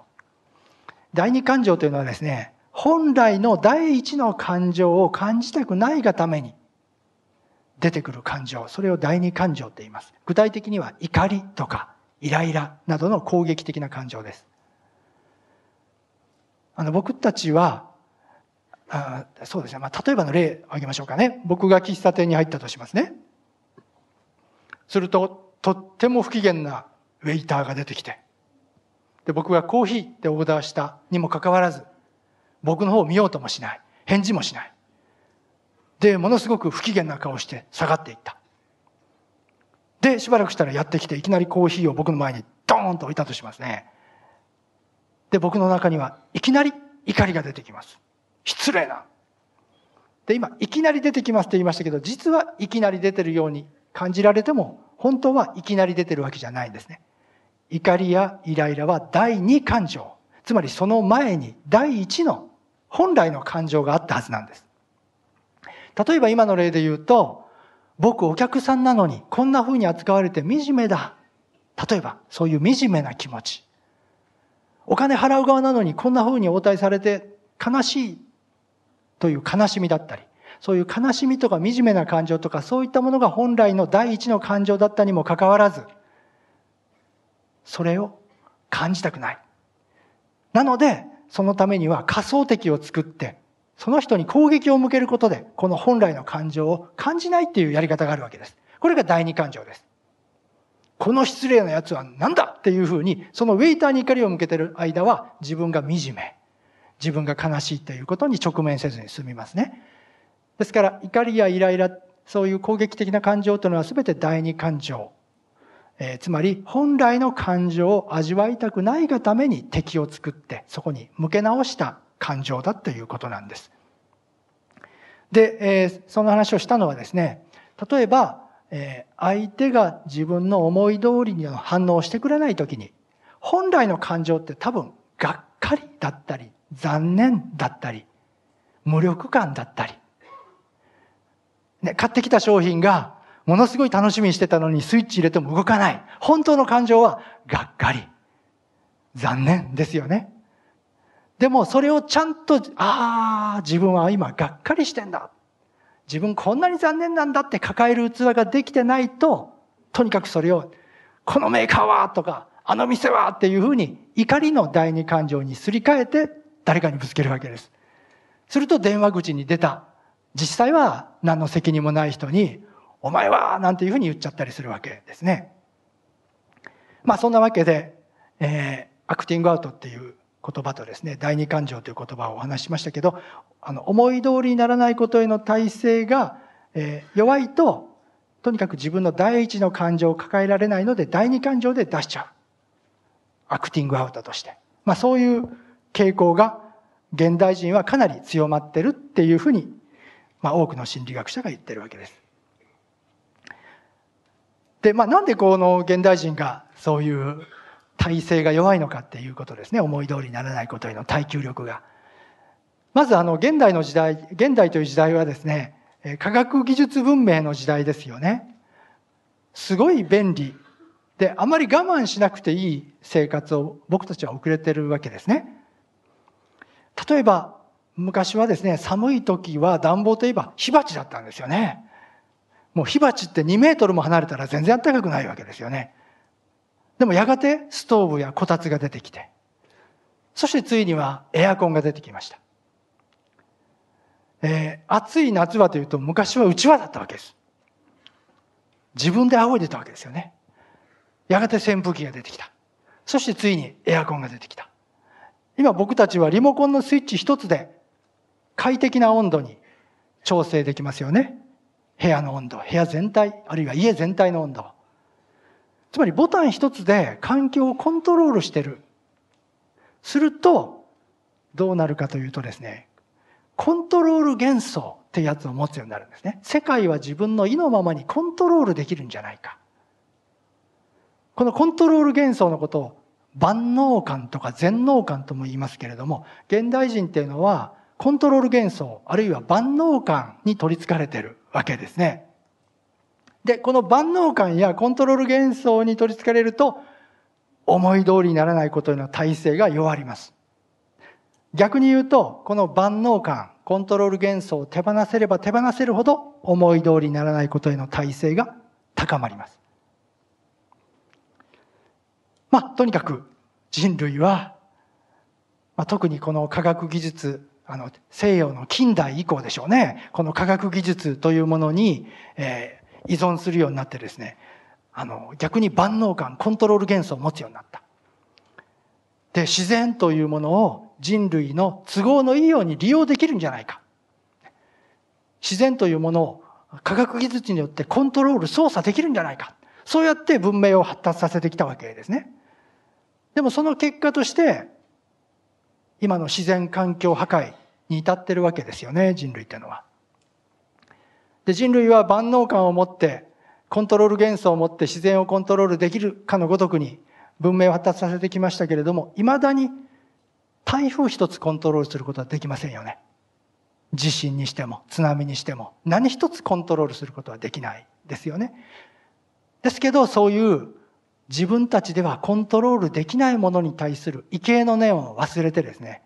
第二感情というのはですね、本来の第一の感情を感じたくないがために出てくる感情、それを第二感情って言います。具体的には怒りとかイライラなどの攻撃的な感情です。あの、僕たちは、あそうですね。まあ、例えばの例を挙げましょうかね。僕が喫茶店に入ったとしますね。すると、とっても不機嫌なウェイターが出てきて、で、僕がコーヒーってオーダーしたにもかかわらず、僕の方を見ようともしない。返事もしない。で、ものすごく不機嫌な顔して下がっていった。で、しばらくしたらやってきて、いきなりコーヒーを僕の前にドーンと置いたとしますね。で、僕の中には、いきなり怒りが出てきます。失礼な。で、今、いきなり出てきますって言いましたけど、実はいきなり出てるように感じられても、本当はいきなり出てるわけじゃないんですね。怒りやイライラは第二感情。つまりその前に第一の本来の感情があったはずなんです。例えば今の例で言うと、僕お客さんなのにこんな風に扱われて惨めだ。例えばそういう惨めな気持ち。お金払う側なのにこんな風に応対されて悲しいという悲しみだったり、そういう悲しみとか惨めな感情とかそういったものが本来の第一の感情だったにもかかわらず、それを感じたくない。なので、そのためには仮想敵を作って、その人に攻撃を向けることで、この本来の感情を感じないっていうやり方があるわけです。これが第二感情です。この失礼なやつは何だっていうふうに、そのウェイターに怒りを向けてる間は、自分が惨め、自分が悲しいということに直面せずに済みますね。ですから、怒りやイライラ、そういう攻撃的な感情というのは全て第二感情えー、つまり本来の感情を味わいたくないがために敵を作ってそこに向け直した感情だということなんです。で、えー、その話をしたのはですね、例えば、えー、相手が自分の思い通りに反応してくれないときに、本来の感情って多分、がっかりだったり、残念だったり、無力感だったり、ね、買ってきた商品がものすごい楽しみにしてたのにスイッチ入れても動かない。本当の感情は、がっかり。残念ですよね。でもそれをちゃんと、ああ、自分は今がっかりしてんだ。自分こんなに残念なんだって抱える器ができてないと、とにかくそれを、このメーカーはとか、あの店はっていうふうに怒りの第二感情にすり替えて誰かにぶつけるわけです。すると電話口に出た、実際は何の責任もない人に、お前はなんていうふうに言っちゃったりするわけですね。まあそんなわけで、えー、アクティングアウトっていう言葉とですね、第二感情という言葉をお話ししましたけど、あの、思い通りにならないことへの体制が、えー、弱いと、とにかく自分の第一の感情を抱えられないので、第二感情で出しちゃう。アクティングアウトとして。まあそういう傾向が現代人はかなり強まってるっていうふうに、まあ多くの心理学者が言ってるわけです。で、まあ、なんでこの現代人がそういう体制が弱いのかっていうことですね。思い通りにならないことへの耐久力が。まずあの現代の時代、現代という時代はですね、科学技術文明の時代ですよね。すごい便利。で、あまり我慢しなくていい生活を僕たちは遅れてるわけですね。例えば、昔はですね、寒い時は暖房といえば火鉢だったんですよね。もう火鉢って2メートルも離れたら全然暖かくないわけですよね。でもやがてストーブやこたつが出てきて、そしてついにはエアコンが出てきました。えー、暑い夏はというと昔はうちわだったわけです。自分で仰いでたわけですよね。やがて扇風機が出てきた。そしてついにエアコンが出てきた。今僕たちはリモコンのスイッチ一つで快適な温度に調整できますよね。部屋の温度、部屋全体、あるいは家全体の温度。つまりボタン一つで環境をコントロールしてる。すると、どうなるかというとですね、コントロール幻想ってやつを持つようになるんですね。世界は自分の意のままにコントロールできるんじゃないか。このコントロール幻想のことを万能感とか全能感とも言いますけれども、現代人っていうのはコントロール幻想、あるいは万能感に取り憑かれてる。わけですね。で、この万能感やコントロール幻想に取りつかれると、思い通りにならないことへの耐性が弱ります。逆に言うと、この万能感、コントロール幻想を手放せれば手放せるほど、思い通りにならないことへの耐性が高まります。まあ、とにかく人類は、まあ、特にこの科学技術あの、西洋の近代以降でしょうね。この科学技術というものに、えー、依存するようになってですね、あの、逆に万能感、コントロール元素を持つようになった。で、自然というものを人類の都合のいいように利用できるんじゃないか。自然というものを科学技術によってコントロール、操作できるんじゃないか。そうやって文明を発達させてきたわけですね。でもその結果として、今の自然環境破壊に至ってるわけですよね、人類ってのは。で、人類は万能感を持って、コントロール元素を持って自然をコントロールできるかのごとくに文明を発達させてきましたけれども、未だに台風一つコントロールすることはできませんよね。地震にしても、津波にしても、何一つコントロールすることはできないですよね。ですけど、そういう自分たちではコントロールできないものに対する畏敬の念を忘れてですね、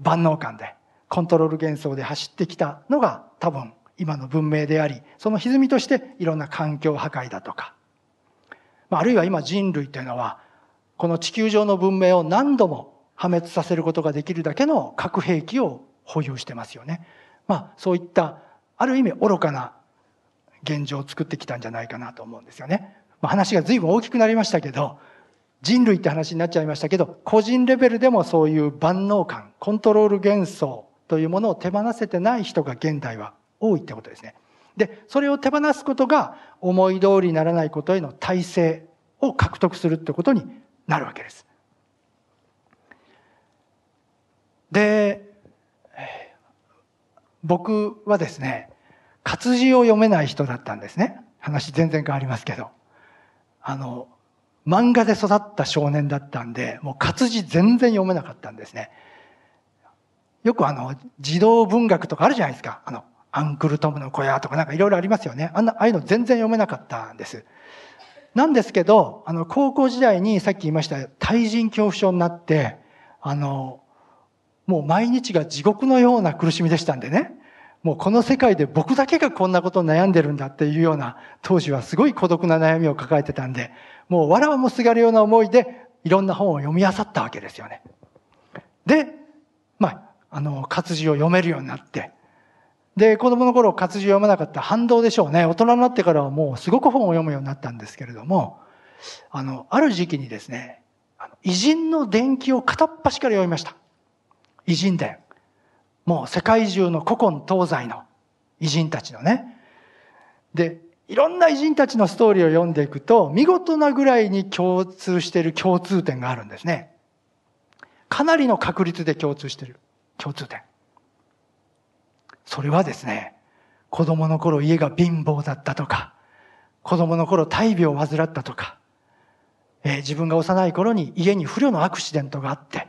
万能感で、コントロール幻想で走ってきたのが多分今の文明であり、その歪みとしていろんな環境破壊だとか、あるいは今人類というのは、この地球上の文明を何度も破滅させることができるだけの核兵器を保有してますよね。まあそういったある意味愚かな現状を作ってきたんじゃないかなと思うんですよね。まあ、話が随分大きくなりましたけど、人類って話になっちゃいましたけど、個人レベルでもそういう万能感、コントロール幻想というものを手放せてない人が現代は多いってことですね。で、それを手放すことが思い通りにならないことへの耐性を獲得するってことになるわけです。で、僕はですね、活字を読めない人だったんですね。話全然変わりますけど。あの、漫画で育った少年だったんで、もう活字全然読めなかったんですね。よくあの、児童文学とかあるじゃないですか。あの、アンクルトムの小屋とかなんかいろいろありますよね。あんな、ああいうの全然読めなかったんです。なんですけど、あの、高校時代にさっき言いました、対人恐怖症になって、あの、もう毎日が地獄のような苦しみでしたんでね。もうこの世界で僕だけがこんなこと悩んでるんだっていうような、当時はすごい孤独な悩みを抱えてたんで、もうわらわもすがるような思いで、いろんな本を読み漁ったわけですよね。で、まあ、あの、活字を読めるようになって、で、子供の頃活字を読まなかった反動でしょうね。大人になってからはもうすごく本を読むようになったんですけれども、あの、ある時期にですね、偉人の伝記を片っ端から読みました。偉人伝。もう世界中の古今東西の偉人たちのね。で、いろんな偉人たちのストーリーを読んでいくと、見事なぐらいに共通している共通点があるんですね。かなりの確率で共通している共通点。それはですね、子供の頃家が貧乏だったとか、子供の頃大病を患ったとか、えー、自分が幼い頃に家に不慮のアクシデントがあって、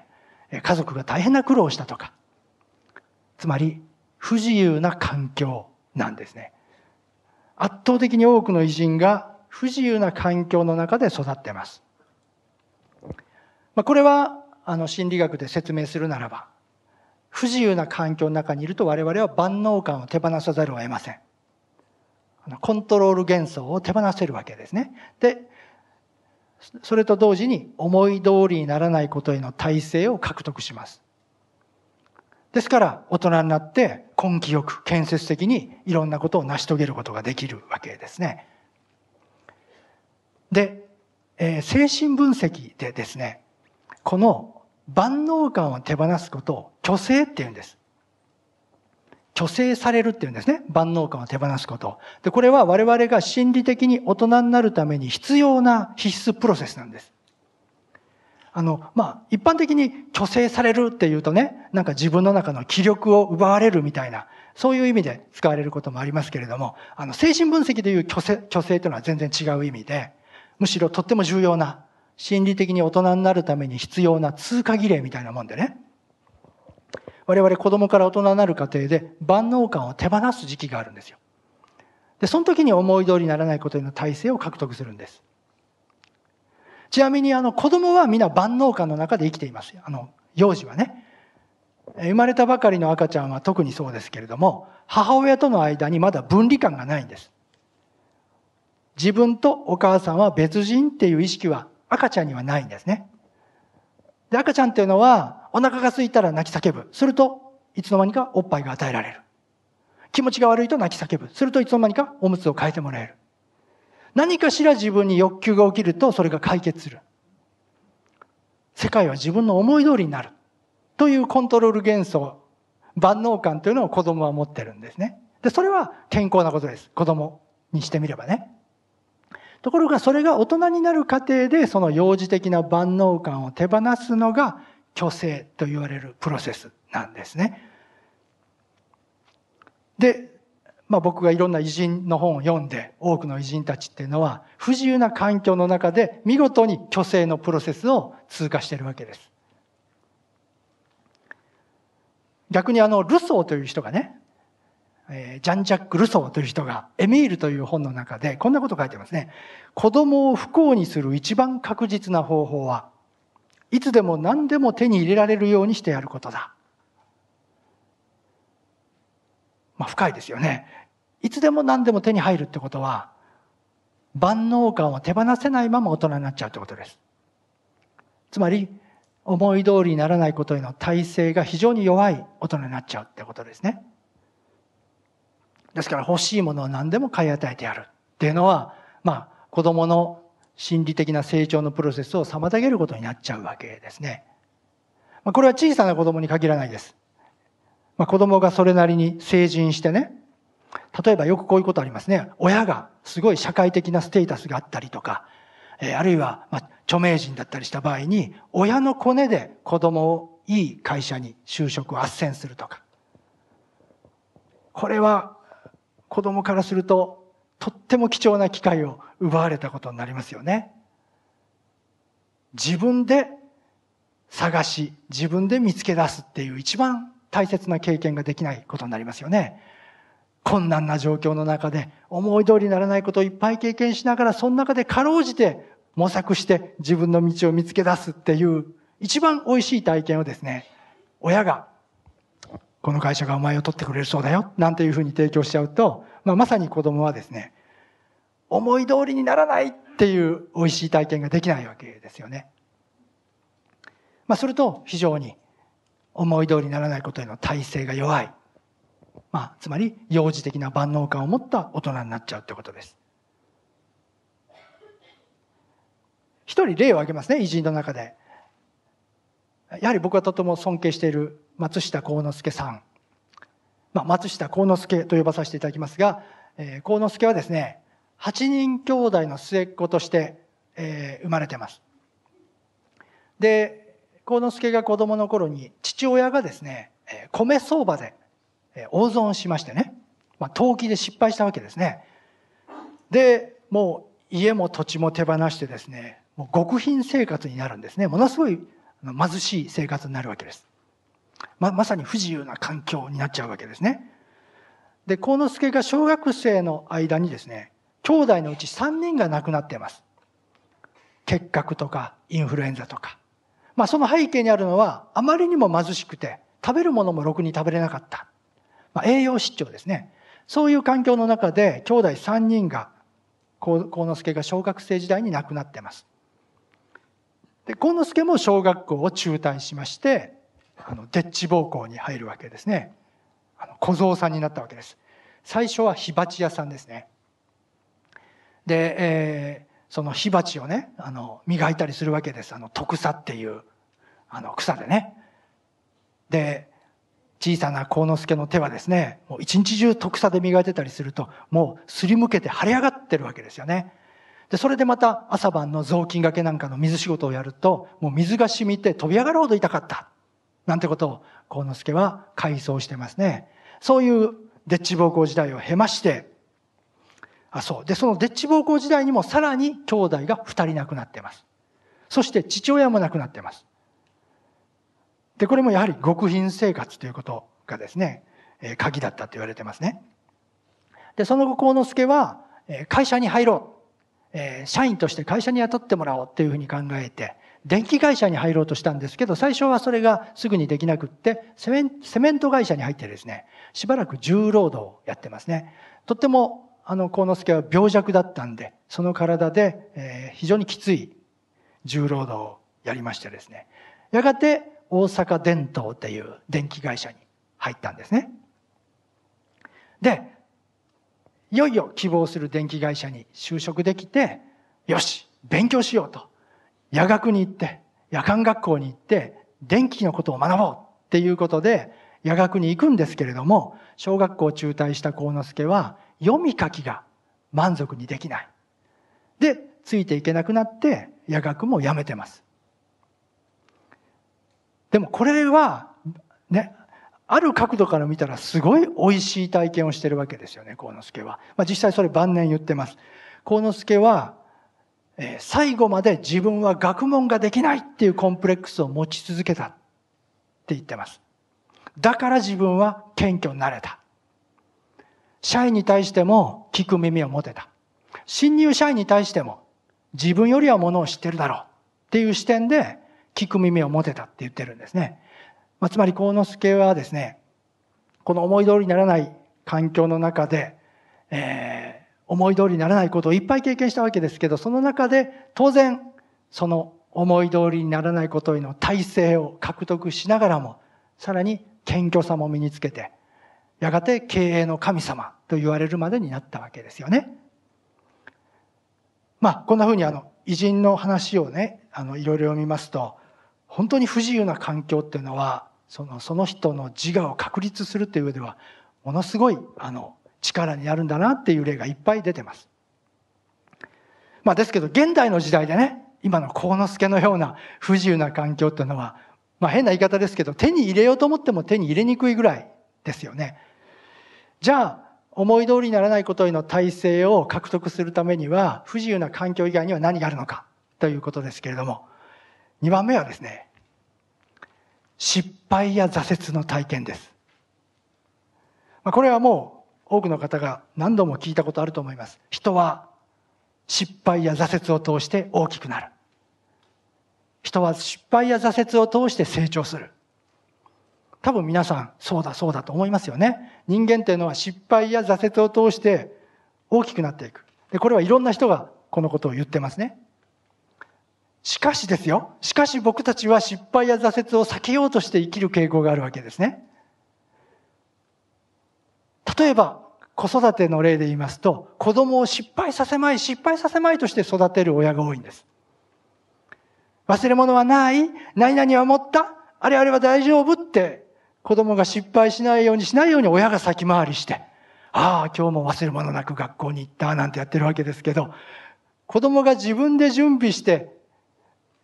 家族が大変な苦労をしたとか、つまり不自由な環境なんですね。圧倒的に多くの偉人が不自由な環境の中で育ってます。まあ、これはあの心理学で説明するならば、不自由な環境の中にいると我々は万能感を手放さざるを得ません。コントロール幻想を手放せるわけですね。で、それと同時に思い通りにならないことへの耐性を獲得します。ですから、大人になって根気よく建設的にいろんなことを成し遂げることができるわけですね。で、えー、精神分析でですね、この万能感を手放すことを虚勢って言うんです。虚勢されるって言うんですね。万能感を手放すこと。で、これは我々が心理的に大人になるために必要な必須プロセスなんです。あの、まあ、一般的に虚勢されるっていうとね、なんか自分の中の気力を奪われるみたいな、そういう意味で使われることもありますけれども、あの、精神分析でいう虚勢、虚勢というのは全然違う意味で、むしろとっても重要な、心理的に大人になるために必要な通過儀礼みたいなもんでね。我々子供から大人になる過程で万能感を手放す時期があるんですよ。で、その時に思い通りにならないことへの体制を獲得するんです。ちなみに、あの、子供は皆万能感の中で生きています。あの、幼児はね。生まれたばかりの赤ちゃんは特にそうですけれども、母親との間にまだ分離感がないんです。自分とお母さんは別人っていう意識は赤ちゃんにはないんですね。で、赤ちゃんっていうのは、お腹が空いたら泣き叫ぶ。すると、いつの間にかおっぱいが与えられる。気持ちが悪いと泣き叫ぶ。するといつの間にかおむつを変えてもらえる。何かしら自分に欲求が起きるとそれが解決する。世界は自分の思い通りになる。というコントロール幻想、万能感というのを子供は持ってるんですね。で、それは健康なことです。子供にしてみればね。ところがそれが大人になる過程でその幼児的な万能感を手放すのが虚勢と言われるプロセスなんですね。で、まあ、僕がいろんな偉人の本を読んで、多くの偉人たちっていうのは、不自由な環境の中で見事に虚勢のプロセスを通過しているわけです。逆にあの、ルソーという人がね、えジャン・ジャック・ルソーという人が、エミールという本の中で、こんなこと書いてますね。子供を不幸にする一番確実な方法は、いつでも何でも手に入れられるようにしてやることだ。まあ、深いですよね。いつでも何でも手に入るってことは、万能感を手放せないまま大人になっちゃうってことです。つまり、思い通りにならないことへの耐性が非常に弱い大人になっちゃうってことですね。ですから欲しいものを何でも買い与えてやるっていうのは、まあ、子供の心理的な成長のプロセスを妨げることになっちゃうわけですね。まあ、これは小さな子供に限らないです。まあ、子供がそれなりに成人してね、例えばよくこういうことありますね。親がすごい社会的なステータスがあったりとか、えあるいは、ま著名人だったりした場合に、親のコネで子供をいい会社に就職を斡旋するとか。これは子供からすると、とっても貴重な機会を奪われたことになりますよね。自分で探し、自分で見つけ出すっていう一番大切な経験ができないことになりますよね。困難な状況の中で、思い通りにならないことをいっぱい経験しながら、その中でかろうじて模索して自分の道を見つけ出すっていう、一番美味しい体験をですね、親が、この会社がお前を取ってくれるそうだよ、なんていうふうに提供しちゃうと、まあ、まさに子供はですね、思い通りにならないっていう美味しい体験ができないわけですよね。まあ、それと非常に思い通りにならないことへの耐性が弱い。まあ、つまり幼児的な万能感を持った大人になっちゃうってことです。一人例を挙げますね、偉人の中で。やはり僕はとても尊敬している松下幸之助さん。まあ、松下幸之助と呼ばさせていただきますが、えー、幸之助はですね、8人兄弟の末っ子として、えー、生まれてます。で、幸之助が子供の頃に父親がですね、米相場で大損しましてね、まあ、投機で失敗したわけですね。で、もう家も土地も手放してですね、もう極貧生活になるんですね。ものすごい貧しい生活になるわけです。ま、まさに不自由な環境になっちゃうわけですね。で、幸之助が小学生の間にですね、兄弟のうち3人が亡くなっています。結核とかインフルエンザとか。まあその背景にあるのは、あまりにも貧しくて、食べるものもろくに食べれなかった。まあ、栄養失調ですね。そういう環境の中で、兄弟3人が、幸之助が小学生時代に亡くなってます。で、幸之助も小学校を中退しまして、あの、でっ奉公に入るわけですね。あの小僧さんになったわけです。最初は火鉢屋さんですね。で、えー、その火鉢をね、あの、磨いたりするわけです。あの、徳さっていう、あの、草でね。で、小さな幸之助の手はですね、もう一日中特差で磨いてたりすると、もうすりむけて腫れ上がってるわけですよね。で、それでまた朝晩の雑巾がけなんかの水仕事をやると、もう水が染みて飛び上がるほど痛かった。なんてことを、幸之助は回想してますね。そういうデッチ暴行時代を経まして、あ、そう。で、そのデッチ暴行時代にもさらに兄弟が二人亡くなってます。そして父親も亡くなってます。で、これもやはり極貧生活ということがですね、え鍵だったと言われてますね。で、その後、幸之助は、え会社に入ろう。え社員として会社に雇ってもらおうというふうに考えて、電気会社に入ろうとしたんですけど、最初はそれがすぐにできなくって、セメンセメント会社に入ってですね、しばらく重労働をやってますね。とっても、あの、幸之助は病弱だったんで、その体で、え非常にきつい重労働をやりましてですね。やがて、大阪電灯っていう電気会社に入ったんですね。で、いよいよ希望する電気会社に就職できて、よし、勉強しようと。夜学に行って、夜間学校に行って、電気のことを学ぼうっていうことで、夜学に行くんですけれども、小学校中退した幸之助は、読み書きが満足にできない。で、ついていけなくなって、夜学もやめてます。でもこれは、ね、ある角度から見たらすごい美味しい体験をしてるわけですよね、幸之助は。まあ、実際それ晩年言ってます。幸之助は、えー、最後まで自分は学問ができないっていうコンプレックスを持ち続けたって言ってます。だから自分は謙虚になれた。社員に対しても聞く耳を持てた。新入社員に対しても自分よりはものを知ってるだろうっていう視点で聞く耳を持てたって言ってるんですね。まあ、つまり、幸之助はですね、この思い通りにならない環境の中で、えー、思い通りにならないことをいっぱい経験したわけですけど、その中で当然、その思い通りにならないことへの体制を獲得しながらも、さらに謙虚さも身につけて、やがて経営の神様と言われるまでになったわけですよね。まあ、こんなふうにあの、偉人の話をね、あの、いろいろ読みますと、本当に不自由な環境っていうのはそのその人の自我を確立するっていう上ではものすごいあの力になるんだなっていう例がいっぱい出てます。まあ、ですけど現代の時代でね今の幸之助のような不自由な環境っていうのは、まあ、変な言い方ですけど手に入れようと思っても手に入れにくいぐらいですよね。じゃあ思い通りにならないことへの体制を獲得するためには不自由な環境以外には何があるのかということですけれども2番目はですね、失敗や挫折の体験です。これはもう多くの方が何度も聞いたことあると思います。人は失敗や挫折を通して大きくなる。人は失敗や挫折を通して成長する。多分皆さん、そうだそうだと思いますよね。人間っていうのは失敗や挫折を通して大きくなっていく。で、これはいろんな人がこのことを言ってますね。しかしですよ。しかし僕たちは失敗や挫折を避けようとして生きる傾向があるわけですね。例えば、子育ての例で言いますと、子供を失敗させまい、失敗させまいとして育てる親が多いんです。忘れ物はない何々は持ったあれあれは大丈夫って子供が失敗しないようにしないように親が先回りして、ああ、今日も忘れ物なく学校に行ったなんてやってるわけですけど、子供が自分で準備して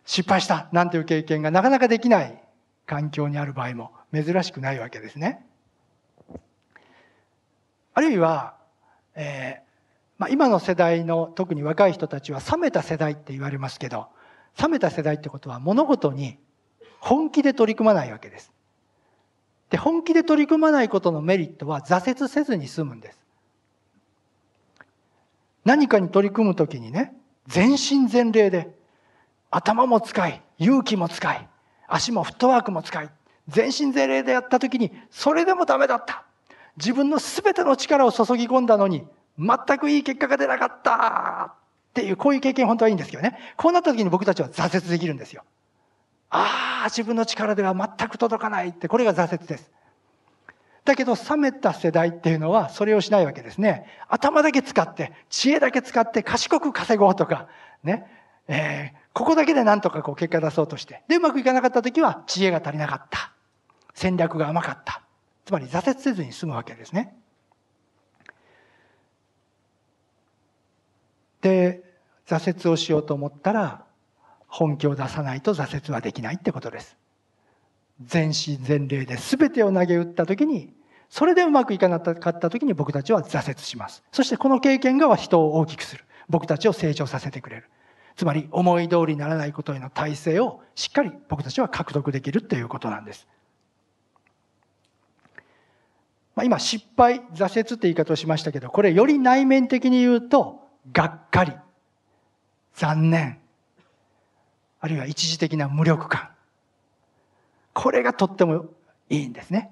失敗したなんていう経験がなかなかできない環境にある場合も珍しくないわけですね。あるいは、えーまあ、今の世代の特に若い人たちは冷めた世代って言われますけど冷めた世代ってことは物事に本気で取り組まないわけです。で本気で取り組まないことのメリットは挫折せずに済むんです。何かに取り組む時にね全身全霊で頭も使い、勇気も使い、足もフットワークも使い、全身全霊でやったときに、それでもダメだった。自分の全ての力を注ぎ込んだのに、全くいい結果が出なかったっていう、こういう経験本当はいいんですけどね。こうなった時に僕たちは挫折できるんですよ。ああ、自分の力では全く届かないって、これが挫折です。だけど、冷めた世代っていうのは、それをしないわけですね。頭だけ使って、知恵だけ使って、賢く稼ごうとか、ね、えー、ここだけでなんとかこう結果出そうとして。で、うまくいかなかった時は知恵が足りなかった。戦略が甘かった。つまり挫折せずに済むわけですね。で、挫折をしようと思ったら、本気を出さないと挫折はできないってことです。全身全霊で全てを投げ打った時に、それでうまくいかなかった時に僕たちは挫折します。そしてこの経験が人を大きくする。僕たちを成長させてくれる。つまり思い通りにならないことへの体制をしっかり僕たちは獲得できるということなんです。まあ、今失敗、挫折って言い方をしましたけど、これより内面的に言うと、がっかり、残念、あるいは一時的な無力感。これがとってもいいんですね。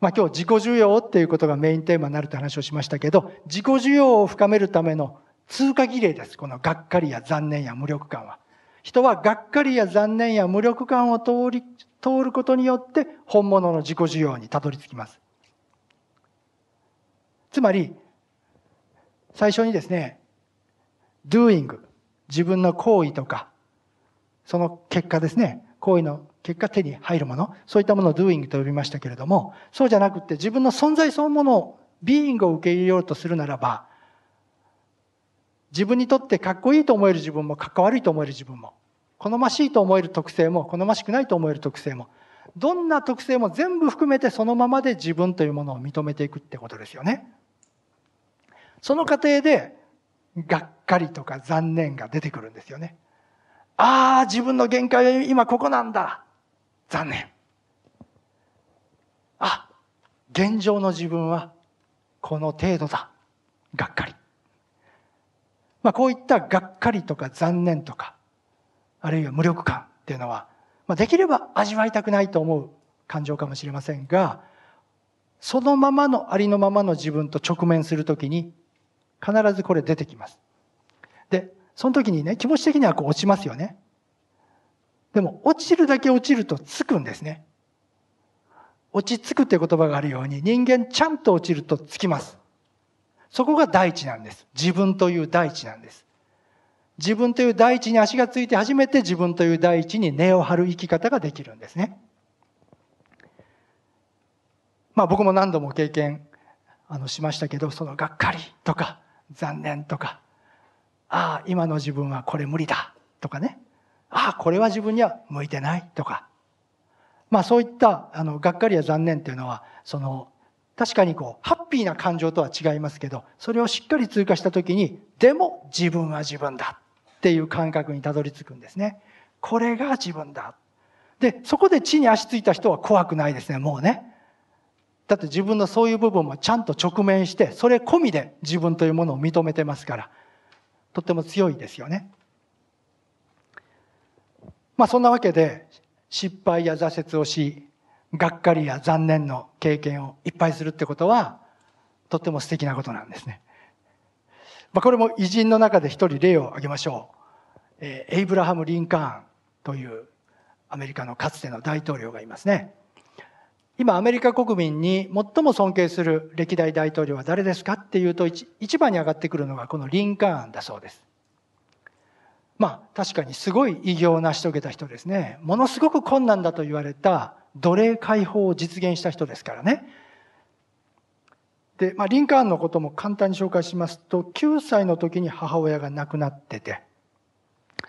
まあ、今日自己需要っていうことがメインテーマになるって話をしましたけど、自己需要を深めるための通過儀礼です。このがっかりや残念や無力感は。人はがっかりや残念や無力感を通り、通ることによって本物の自己需要にたどり着きます。つまり、最初にですね、doing、自分の行為とか、その結果ですね、行為の結果手に入るもの、そういったものを doing と呼びましたけれども、そうじゃなくて自分の存在そのものを being を受け入れようとするならば、自分にとってかっこいいと思える自分もかっこ悪いと思える自分も好ましいと思える特性も好ましくないと思える特性もどんな特性も全部含めてそのままで自分というものを認めていくってことですよね。その過程でがっかりとか残念が出てくるんですよね。ああ、自分の限界は今ここなんだ。残念。あ、現状の自分はこの程度だ。がっかり。まあ、こういったがっかりとか残念とか、あるいは無力感っていうのは、まあ、できれば味わいたくないと思う感情かもしれませんが、そのままのありのままの自分と直面するときに、必ずこれ出てきます。で、その時にね、気持ち的にはこう落ちますよね。でも、落ちるだけ落ちるとつくんですね。落ち着くっていう言葉があるように、人間ちゃんと落ちるとつきます。そこが大地なんです。自分という大地なんです。自分という大地に足がついて初めて自分という大地に根を張る生き方ができるんですね。まあ僕も何度も経験あのしましたけど、そのがっかりとか残念とか、ああ、今の自分はこれ無理だとかね、ああ、これは自分には向いてないとか、まあそういったあのがっかりや残念っていうのは、その確かにこう、ハッピーな感情とは違いますけど、それをしっかり通過したときに、でも自分は自分だっていう感覚にたどり着くんですね。これが自分だ。で、そこで地に足ついた人は怖くないですね、もうね。だって自分のそういう部分もちゃんと直面して、それ込みで自分というものを認めてますから、とっても強いですよね。まあそんなわけで、失敗や挫折をし、がっかりや残念の経験をいっぱいするってことは、とっても素敵なことなんですね。まあ、これも偉人の中で一人例を挙げましょう。えー、エイブラハム・リンカーンというアメリカのかつての大統領がいますね。今、アメリカ国民に最も尊敬する歴代大統領は誰ですかっていうと一、一番に上がってくるのがこのリンカーンだそうです。まあ確かにすごい偉業を成し遂げた人ですね。ものすごく困難だと言われた奴隷解放を実現した人ですからね。で、まあリンカーンのことも簡単に紹介しますと、9歳の時に母親が亡くなってて、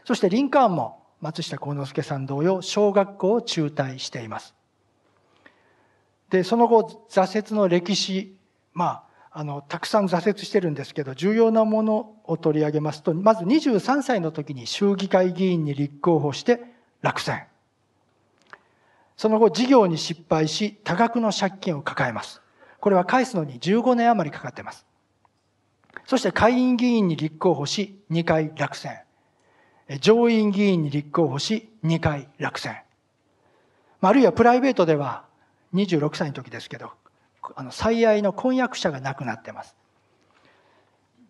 そしてリンカーンも松下幸之助さん同様、小学校を中退しています。で、その後、挫折の歴史、まあ、あのたくさん挫折してるんですけど重要なものを取り上げますとまず23歳の時に衆議会議員に立候補して落選その後事業に失敗し多額の借金を抱えますこれは返すのに15年余りかかってますそして下院議員に立候補し2回落選上院議員に立候補し2回落選あるいはプライベートでは26歳の時ですけどあの最愛の婚約者が亡くなってます。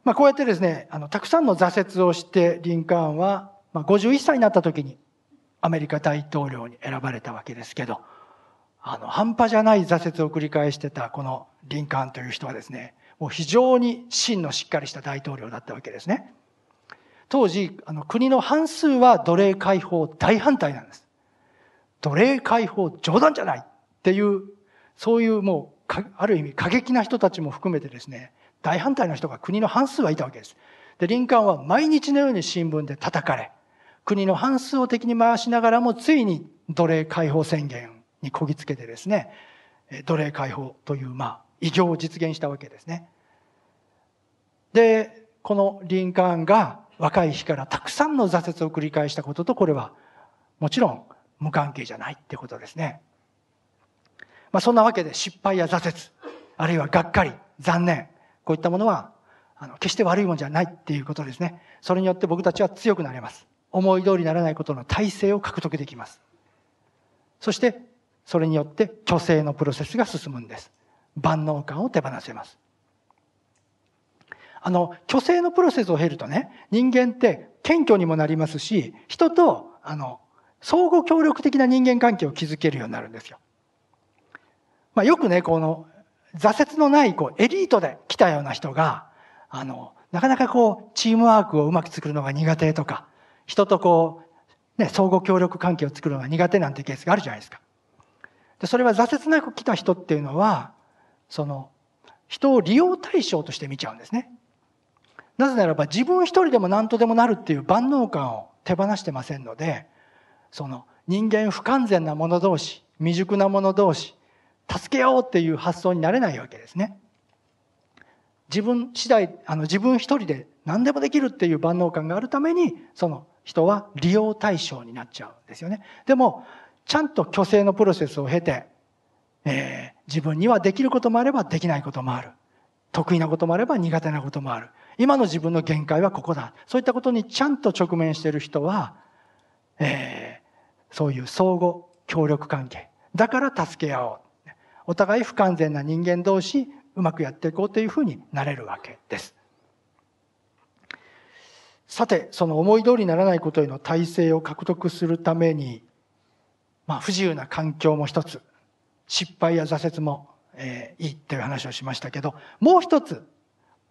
まあ、こうやってですねあのたくさんの挫折をしてリンカーンは、まあ、51歳になった時にアメリカ大統領に選ばれたわけですけどあの半端じゃない挫折を繰り返してたこのリンカーンという人はですねもう非常に真のしっかりした大統領だったわけですね。当時あの国の半数は奴隷解放大反対なんです。奴隷解放冗談じゃないっていうそういうもうある意味過激な人たちも含めてですね、大反対の人が国の半数はいたわけです。で、リンカーンは毎日のように新聞で叩かれ、国の半数を敵に回しながらも、ついに奴隷解放宣言にこぎつけてですね、奴隷解放という、まあ、異業を実現したわけですね。で、このリンカーンが若い日からたくさんの挫折を繰り返したことと、これはもちろん無関係じゃないってことですね。まあ、そんなわけで失敗や挫折、あるいはがっかり、残念、こういったものは、あの、決して悪いもんじゃないっていうことですね。それによって僕たちは強くなれます。思い通りにならないことの体制を獲得できます。そして、それによって虚勢のプロセスが進むんです。万能感を手放せます。あの、虚勢のプロセスを経るとね、人間って謙虚にもなりますし、人と、あの、相互協力的な人間関係を築けるようになるんですよ。まあ、よくね、この、挫折のない、こう、エリートで来たような人が、あの、なかなかこう、チームワークをうまく作るのが苦手とか、人とこう、ね、相互協力関係を作るのが苦手なんてケースがあるじゃないですか。で、それは挫折なく来た人っていうのは、その、人を利用対象として見ちゃうんですね。なぜならば自分一人でも何とでもなるっていう万能感を手放してませんので、その人間不完全な者同士、未熟な者同士、助けようっていう発想になれないわけですね。自分次第、あの自分一人で何でもできるっていう万能感があるために、その人は利用対象になっちゃうんですよね。でも、ちゃんと虚勢のプロセスを経て、えー、自分にはできることもあればできないこともある。得意なこともあれば苦手なこともある。今の自分の限界はここだ。そういったことにちゃんと直面している人は、えー、そういう相互協力関係。だから助け合おう。お互い不完全な人間同士うまくやっていこうというふうになれるわけです。さて、その思い通りにならないことへの体制を獲得するために、まあ、不自由な環境も一つ、失敗や挫折も、えー、いいっていう話をしましたけど、もう一つ、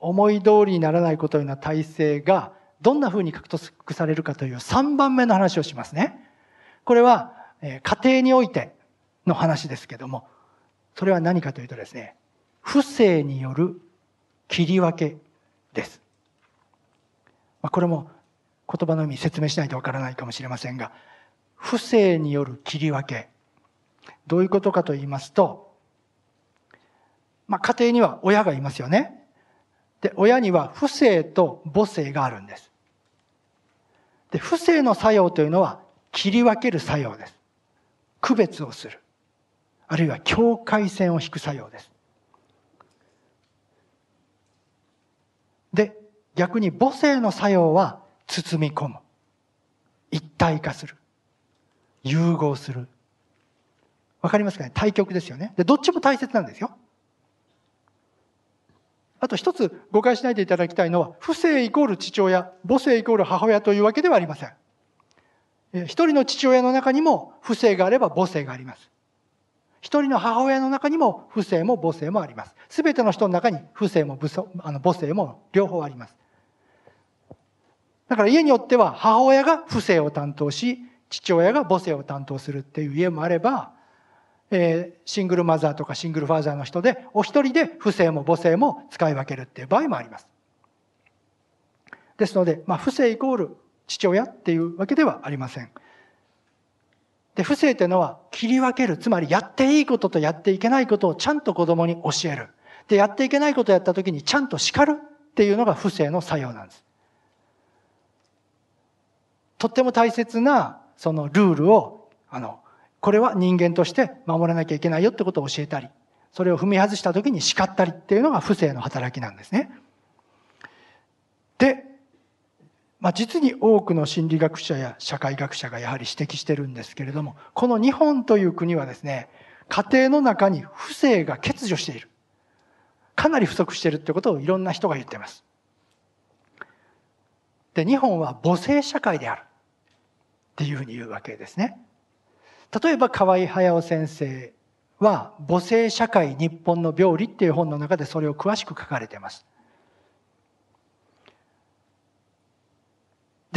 思い通りにならないことへの体制が、どんなふうに獲得されるかという3番目の話をしますね。これは、えー、家庭においての話ですけども、それは何かというとですね、不正による切り分けです。まあ、これも言葉の意味説明しないとわからないかもしれませんが、不正による切り分け。どういうことかと言いますと、まあ、家庭には親がいますよね。で、親には不正と母性があるんです。で、不正の作用というのは切り分ける作用です。区別をする。あるいは境界線を引く作用です。で、逆に母性の作用は包み込む。一体化する。融合する。わかりますかね対極ですよね。で、どっちも大切なんですよ。あと一つ誤解しないでいただきたいのは、不正イコール父親、母性イコール母親というわけではありません。一人の父親の中にも不正があれば母性があります。一人の母親の中にも父性も母性もあります。すべての人の中に父性もあの母性も両方あります。だから家によっては母親が不正を担当し、父親が母性を担当するっていう家もあれば、えー、シングルマザーとかシングルファーザーの人で、お一人で不正も母性も使い分けるっていう場合もあります。ですので、まあ、不正イコール父親っていうわけではありません。で、不正というのは切り分ける。つまりやっていいこととやっていけないことをちゃんと子供に教える。で、やっていけないことをやった時にちゃんと叱るっていうのが不正の作用なんです。とっても大切なそのルールを、あの、これは人間として守らなきゃいけないよってことを教えたり、それを踏み外した時に叱ったりっていうのが不正の働きなんですね。で、まあ、実に多くの心理学者や社会学者がやはり指摘してるんですけれども、この日本という国はですね、家庭の中に不正が欠如している。かなり不足しているってことをいろんな人が言っています。で、日本は母性社会である。っていうふうに言うわけですね。例えば河合駿先生は母性社会日本の病理っていう本の中でそれを詳しく書かれています。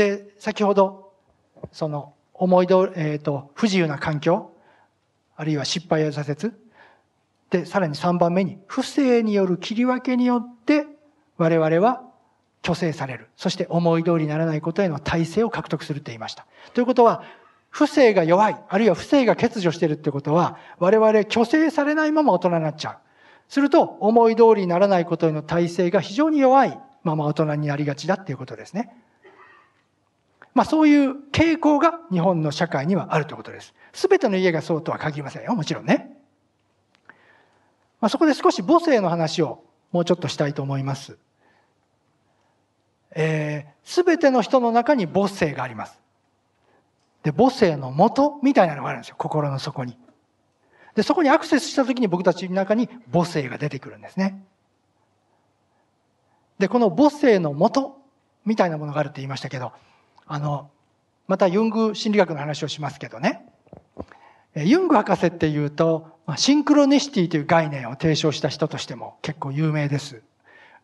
で、先ほど、その、思い通り、えっ、ー、と、不自由な環境、あるいは失敗や挫折。で、さらに3番目に、不正による切り分けによって、我々は虚勢される。そして思い通りにならないことへの体制を獲得するって言いました。ということは、不正が弱い、あるいは不正が欠如してるってことは、我々虚勢されないまま大人になっちゃう。すると、思い通りにならないことへの体制が非常に弱いまま大人になりがちだっていうことですね。まあ、そういう傾向が日本の社会にはあるということです。全ての家がそうとは限りませんよ、もちろんね。まあ、そこで少し母性の話をもうちょっとしたいと思います。えー、全ての人の中に母性があります。で、母性の元みたいなのがあるんですよ、心の底に。で、そこにアクセスした時に僕たちの中に母性が出てくるんですね。で、この母性の元みたいなものがあるって言いましたけど、あの、またユング心理学の話をしますけどね。ユング博士っていうと、シンクロニシティという概念を提唱した人としても結構有名です。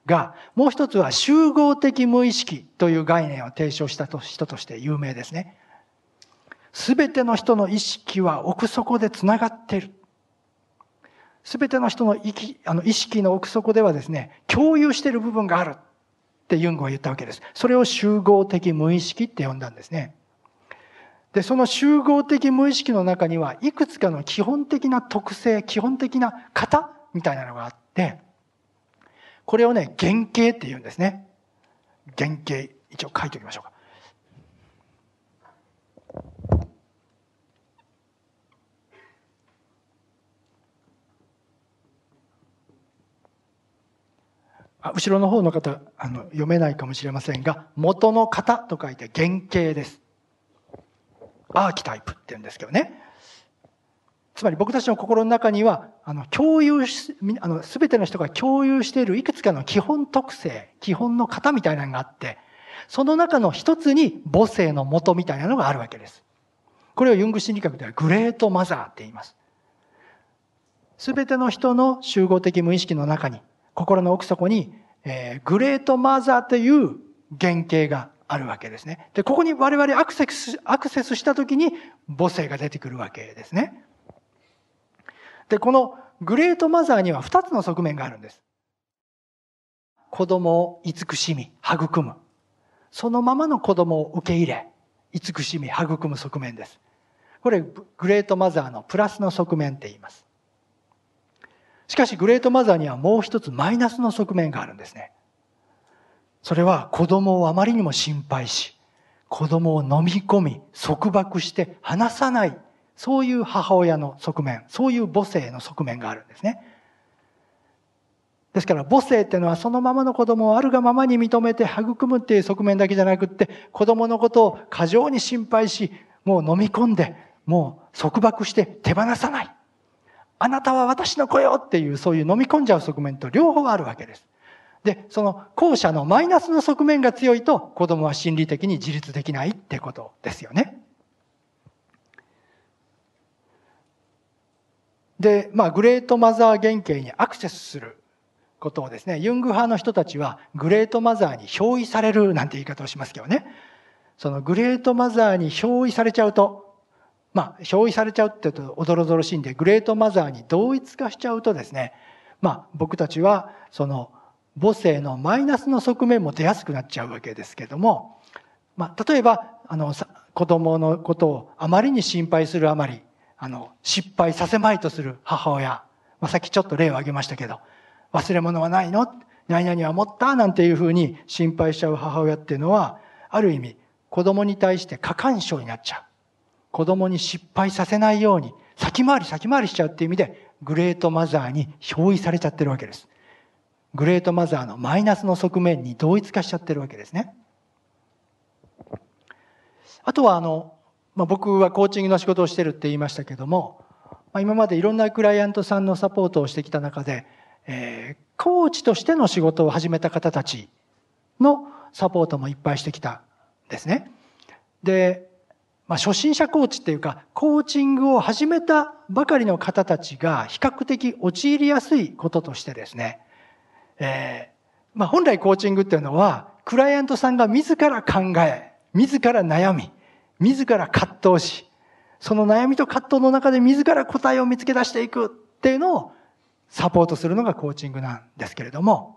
が、もう一つは集合的無意識という概念を提唱した人として有名ですね。すべての人の意識は奥底でつながっている。すべての人のあの意識の奥底ではですね、共有している部分がある。ってユングは言ったわけです。それを集合的無意識って呼んだんですね。で、その集合的無意識の中には、いくつかの基本的な特性、基本的な型みたいなのがあって、これをね、原型って言うんですね。原型。一応書いておきましょうか。後ろの方の方あの読めないかもしれませんが元の型と書いて原型ですアーキタイプって言うんですけどねつまり僕たちの心の中にはあの共有しあの全ての人が共有しているいくつかの基本特性基本の型みたいなのがあってその中の一つに母性の元みたいなのがあるわけですこれをユング心理学ではグレートマザーって言いますすべての人の集合的無意識の中に心の奥底に、えー、グレートマザーという原型があるわけですね。で、ここに我々アクセス、アクセスした時に母性が出てくるわけですね。で、このグレートマザーには2つの側面があるんです。子供を慈しみ、育む。そのままの子供を受け入れ、慈しみ、育む側面です。これ、グレートマザーのプラスの側面って言います。しかしグレートマザーにはもう一つマイナスの側面があるんですね。それは子供をあまりにも心配し、子供を飲み込み、束縛して離さない、そういう母親の側面、そういう母性の側面があるんですね。ですから母性っていうのはそのままの子供をあるがままに認めて育むっていう側面だけじゃなくって子供のことを過剰に心配しもう飲み込んでもう束縛して手放さないあなたは私の子よっていう、そういう飲み込んじゃう側面と両方あるわけです。で、その後者のマイナスの側面が強いと、子供は心理的に自立できないってことですよね。で、まあ、グレートマザー原型にアクセスすることをですね、ユング派の人たちは、グレートマザーに憑依されるなんて言い方をしますけどね。そのグレートマザーに憑依されちゃうと、まあ、表依されちゃうって言うと、おどろどろしいんで、グレートマザーに同一化しちゃうとですね、まあ、僕たちは、その、母性のマイナスの側面も出やすくなっちゃうわけですけども、まあ、例えば、あの、子供のことをあまりに心配するあまり、あの、失敗させまいとする母親。まあ、さっきちょっと例を挙げましたけど、忘れ物はないの何々は持ったなんていうふうに心配しちゃう母親っていうのは、ある意味、子供に対して過干渉になっちゃう。子供に失敗させないように、先回り先回りしちゃうっていう意味で、グレートマザーに憑依されちゃってるわけです。グレートマザーのマイナスの側面に同一化しちゃってるわけですね。あとは、あの、まあ、僕はコーチングの仕事をしてるって言いましたけども、まあ、今までいろんなクライアントさんのサポートをしてきた中で、えー、コーチとしての仕事を始めた方たちのサポートもいっぱいしてきたんですね。で、まあ、初心者コーチっていうか、コーチングを始めたばかりの方たちが比較的陥りやすいこととしてですね、えー、まあ、本来コーチングっていうのは、クライアントさんが自ら考え、自ら悩み、自ら葛藤し、その悩みと葛藤の中で自ら答えを見つけ出していくっていうのをサポートするのがコーチングなんですけれども、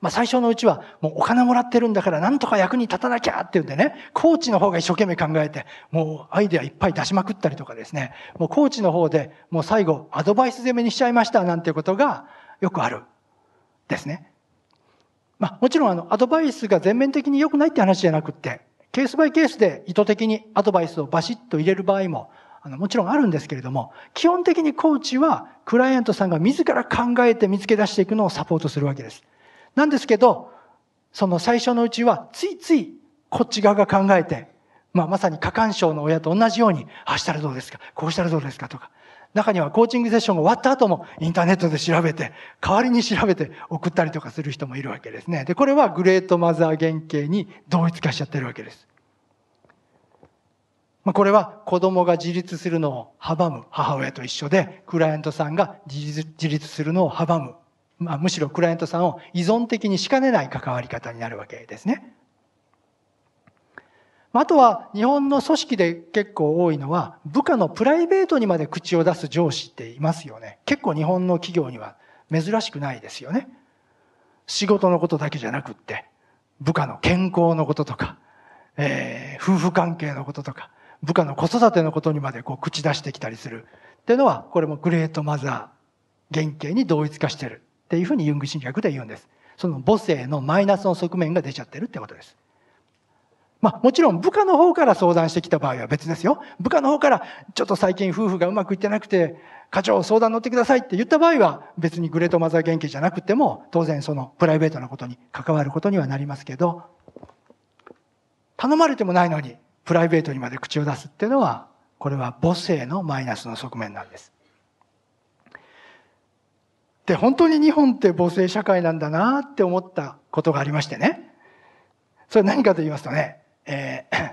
まあ、最初のうちは、もうお金もらってるんだからなんとか役に立たなきゃって言うんでね、コーチの方が一生懸命考えて、もうアイデアいっぱい出しまくったりとかですね、もうコーチの方でもう最後アドバイス攻めにしちゃいましたなんていうことがよくある。ですね。まあ、もちろんあの、アドバイスが全面的に良くないって話じゃなくて、ケースバイケースで意図的にアドバイスをバシッと入れる場合も、あの、もちろんあるんですけれども、基本的にコーチはクライアントさんが自ら考えて見つけ出していくのをサポートするわけです。なんですけど、その最初のうちは、ついついこっち側が考えて、まあ、まさに過干渉の親と同じように、あしたらどうですか、こうしたらどうですかとか、中にはコーチングセッションが終わった後もインターネットで調べて、代わりに調べて送ったりとかする人もいるわけですね。で、これはグレートマザー原型に同一化しちゃってるわけです。まあ、これは子供が自立するのを阻む母親と一緒で、クライアントさんが自立するのを阻むまあ、むしろクライアントさんを依存的にしかねない関わり方になるわけですね。あとは日本の組織で結構多いのは部下のプライベートにまで口を出す上司っていますよね。結構日本の企業には珍しくないですよね。仕事のことだけじゃなくって部下の健康のこととか、えー、夫婦関係のこととか部下の子育てのことにまでこう口出してきたりするっていうのはこれもグレートマザー原型に同一化してるっていうふうにユング心理学で言うんです。その母性のマイナスの側面が出ちゃってるってことです。まあもちろん部下の方から相談してきた場合は別ですよ。部下の方からちょっと最近夫婦がうまくいってなくて課長相談乗ってくださいって言った場合は別にグレートマザー元気じゃなくても当然そのプライベートなことに関わることにはなりますけど頼まれてもないのにプライベートにまで口を出すっていうのはこれは母性のマイナスの側面なんです。で、本当に日本って母性社会なんだなって思ったことがありましてね。それ何かと言いますとね、えー、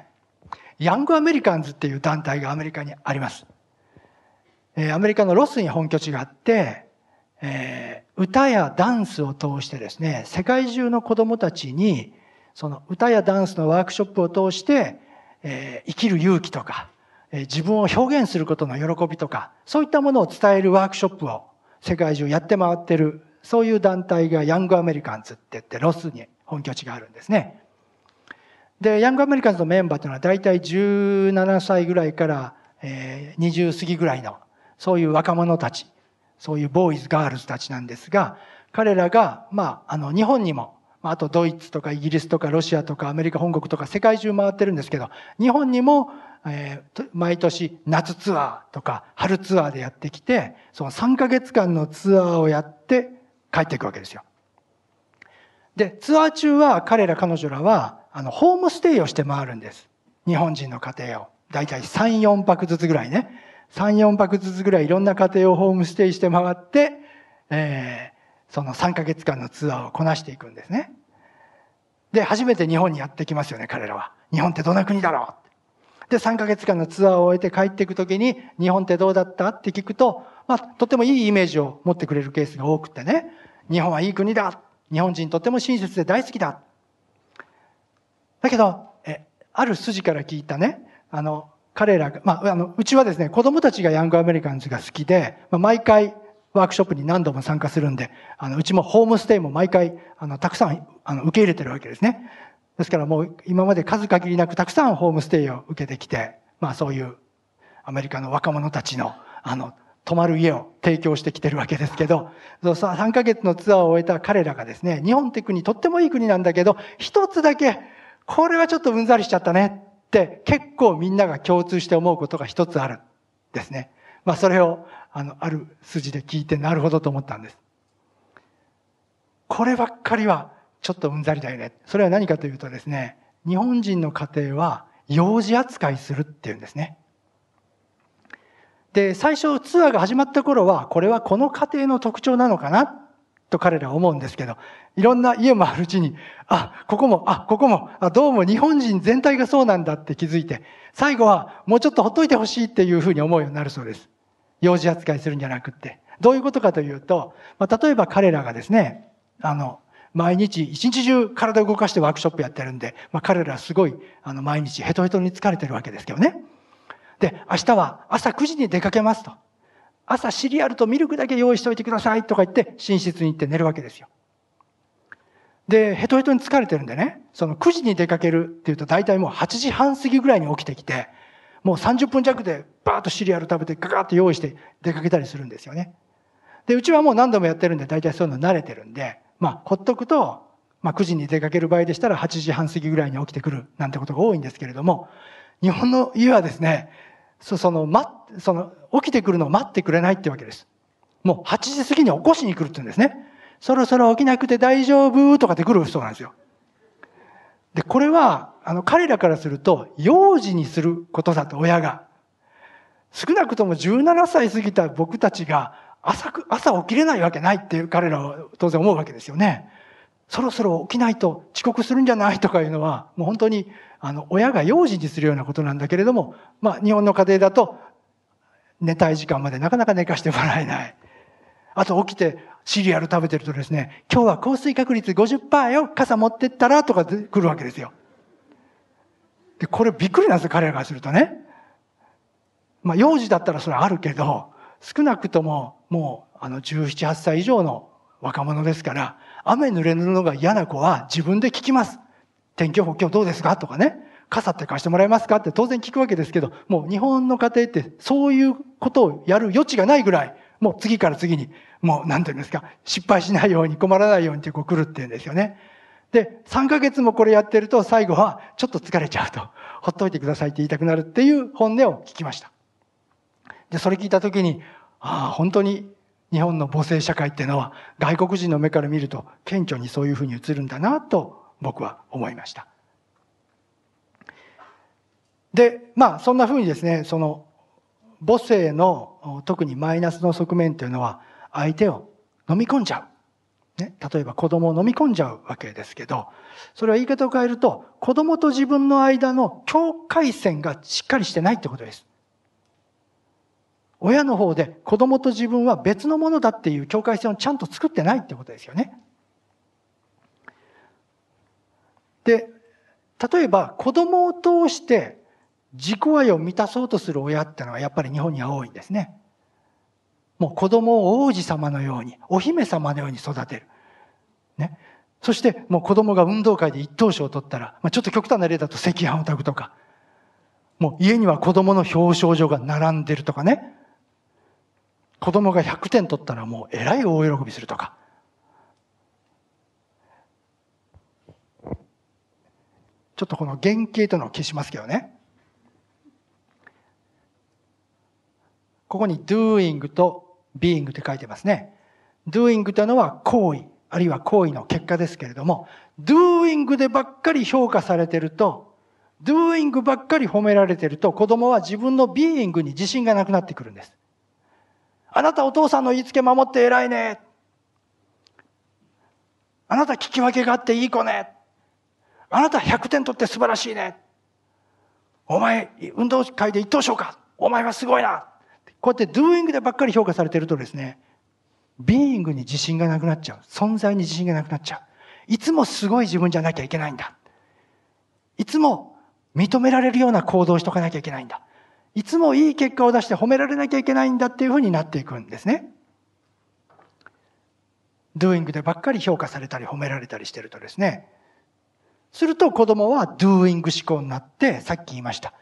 ヤングアメリカンズっていう団体がアメリカにあります。えー、アメリカのロスに本拠地があって、えー、歌やダンスを通してですね、世界中の子供たちに、その歌やダンスのワークショップを通して、えー、生きる勇気とか、えー、自分を表現することの喜びとか、そういったものを伝えるワークショップを世界中やって回ってる、そういう団体がヤングアメリカンズって言ってロスに本拠地があるんですね。で、ヤングアメリカンズのメンバーというのは大体17歳ぐらいから、え20過ぎぐらいの、そういう若者たち、そういうボーイズ、ガールズたちなんですが、彼らが、まあ、あの、日本にも、あとドイツとかイギリスとかロシアとかアメリカ本国とか世界中回ってるんですけど、日本にもえー、毎年夏ツアーとか春ツアーでやってきて、その3ヶ月間のツアーをやって帰っていくわけですよ。で、ツアー中は彼ら彼女らは、あの、ホームステイをして回るんです。日本人の家庭を。だいたい3、4泊ずつぐらいね。3、4泊ずつぐらいいろんな家庭をホームステイして回って、えー、その3ヶ月間のツアーをこなしていくんですね。で、初めて日本にやってきますよね、彼らは。日本ってどんな国だろうで、3ヶ月間のツアーを終えて帰っていくときに、日本ってどうだったって聞くと、まあ、とてもいいイメージを持ってくれるケースが多くてね、日本はいい国だ日本人とても親切で大好きだだけど、え、ある筋から聞いたね、あの、彼らが、まあ、あの、うちはですね、子供たちがヤングアメリカンズが好きで、まあ、毎回、ワークショップに何度も参加するんで、あの、うちもホームステイも毎回、あの、たくさん、あの、受け入れてるわけですね。ですからもう今まで数限りなくたくさんホームステイを受けてきて、まあそういうアメリカの若者たちのあの泊まる家を提供してきてるわけですけど、3ヶ月のツアーを終えた彼らがですね、日本って国とってもいい国なんだけど、一つだけ、これはちょっとうんざりしちゃったねって結構みんなが共通して思うことが一つあるですね。まあそれをあの、ある筋で聞いてなるほどと思ったんです。こればっかりはちょっとうんざりだよね。それは何かというとですね、日本人の家庭は幼児扱いするっていうんですね。で、最初ツアーが始まった頃は、これはこの家庭の特徴なのかなと彼らは思うんですけど、いろんな家もあるうちに、あ、ここも、あ、ここも、あ、どうも日本人全体がそうなんだって気づいて、最後はもうちょっとほっといてほしいっていうふうに思うようになるそうです。幼児扱いするんじゃなくって。どういうことかというと、まあ、例えば彼らがですね、あの、毎日一日中体を動かしてワークショップやってるんで、まあ、彼らすごいあの毎日ヘトヘトに疲れてるわけですけどね。で、明日は朝9時に出かけますと。朝シリアルとミルクだけ用意しておいてくださいとか言って寝室に行って寝るわけですよ。で、ヘトヘトに疲れてるんでね、その9時に出かけるっていうと大体もう8時半過ぎぐらいに起きてきて、もう30分弱でバーッとシリアル食べてガガッと用意して出かけたりするんですよね。で、うちはもう何度もやってるんで大体そういうの慣れてるんで、まあ、ほっとくと、まあ、9時に出かける場合でしたら8時半過ぎぐらいに起きてくるなんてことが多いんですけれども、日本の家はですね、そその、ま、その、起きてくるのを待ってくれないってわけです。もう8時過ぎに起こしに来るって言うんですね。そろそろ起きなくて大丈夫とかって来る人なんですよ。で、これは、あの、彼らからすると、幼児にすることだと、親が。少なくとも17歳過ぎた僕たちが、朝く、朝起きれないわけないっていう彼らは当然思うわけですよね。そろそろ起きないと遅刻するんじゃないとかいうのは、もう本当に、あの、親が幼児にするようなことなんだけれども、まあ、日本の家庭だと、寝たい時間までなかなか寝かしてもらえない。あと起きてシリアル食べてるとですね、今日は降水確率50%よ、傘持ってったらとか来るわけですよ。で、これびっくりなんですよ、彼らがするとね。まあ、幼児だったらそれはあるけど、少なくとももうあの17、8歳以上の若者ですから、雨濡れるのが嫌な子は自分で聞きます。天気予報今日どうですかとかね。傘って貸してもらえますかって当然聞くわけですけど、もう日本の家庭ってそういうことをやる余地がないぐらい、もう次から次に、もう何て言うんですか、失敗しないように困らないようにってこう来るっていうんですよね。で、3ヶ月もこれやってると最後はちょっと疲れちゃうと、ほっといてくださいって言いたくなるっていう本音を聞きました。で、それ聞いた時に、ああ、本当に日本の母性社会っていうのは外国人の目から見ると顕著にそういうふうに映るんだなと僕は思いました。で、まあそんなふうにですね、その母性の特にマイナスの側面というのは相手を飲み込んじゃう。ね、例えば子供を飲み込んじゃうわけですけど、それは言い方を変えると、子供と自分の間の境界線がしっかりしてないってことです。親の方で子供と自分は別のものだっていう境界線をちゃんと作ってないってことですよね。で、例えば子供を通して自己愛を満たそうとする親ってのはやっぱり日本には多いんですね。もう子供を王子様のように、お姫様のように育てる。ね。そしてもう子供が運動会で一等賞を取ったら、まあ、ちょっと極端な例だと赤飯を炊くとか、もう家には子供の表彰状が並んでるとかね。子供が100点取ったらもうえらい大喜びするとか。ちょっとこの原型とのを消しますけどね。ここに doing と being って書いてますね。doing というのは行為、あるいは行為の結果ですけれども、doing でばっかり評価されてると、doing ばっかり褒められてると、子供は自分の being に自信がなくなってくるんです。あなたお父さんの言いつけ守って偉いね。あなた聞き分けがあっていい子ね。あなた100点取って素晴らしいね。お前、運動会で一等賞か。お前はすごいな。こうやって doing でばっかり評価されてるとですね、ビーイングに自信がなくなっちゃう。存在に自信がなくなっちゃう。いつもすごい自分じゃなきゃいけないんだ。いつも認められるような行動をしとかなきゃいけないんだ。いつもいい結果を出して褒められなきゃいけないんだっていうふうになっていくんですね。ゥーイングでばっかり評価されたり褒められたりしてるとですね。すると子供はゥーイング思考になって、さっき言いました。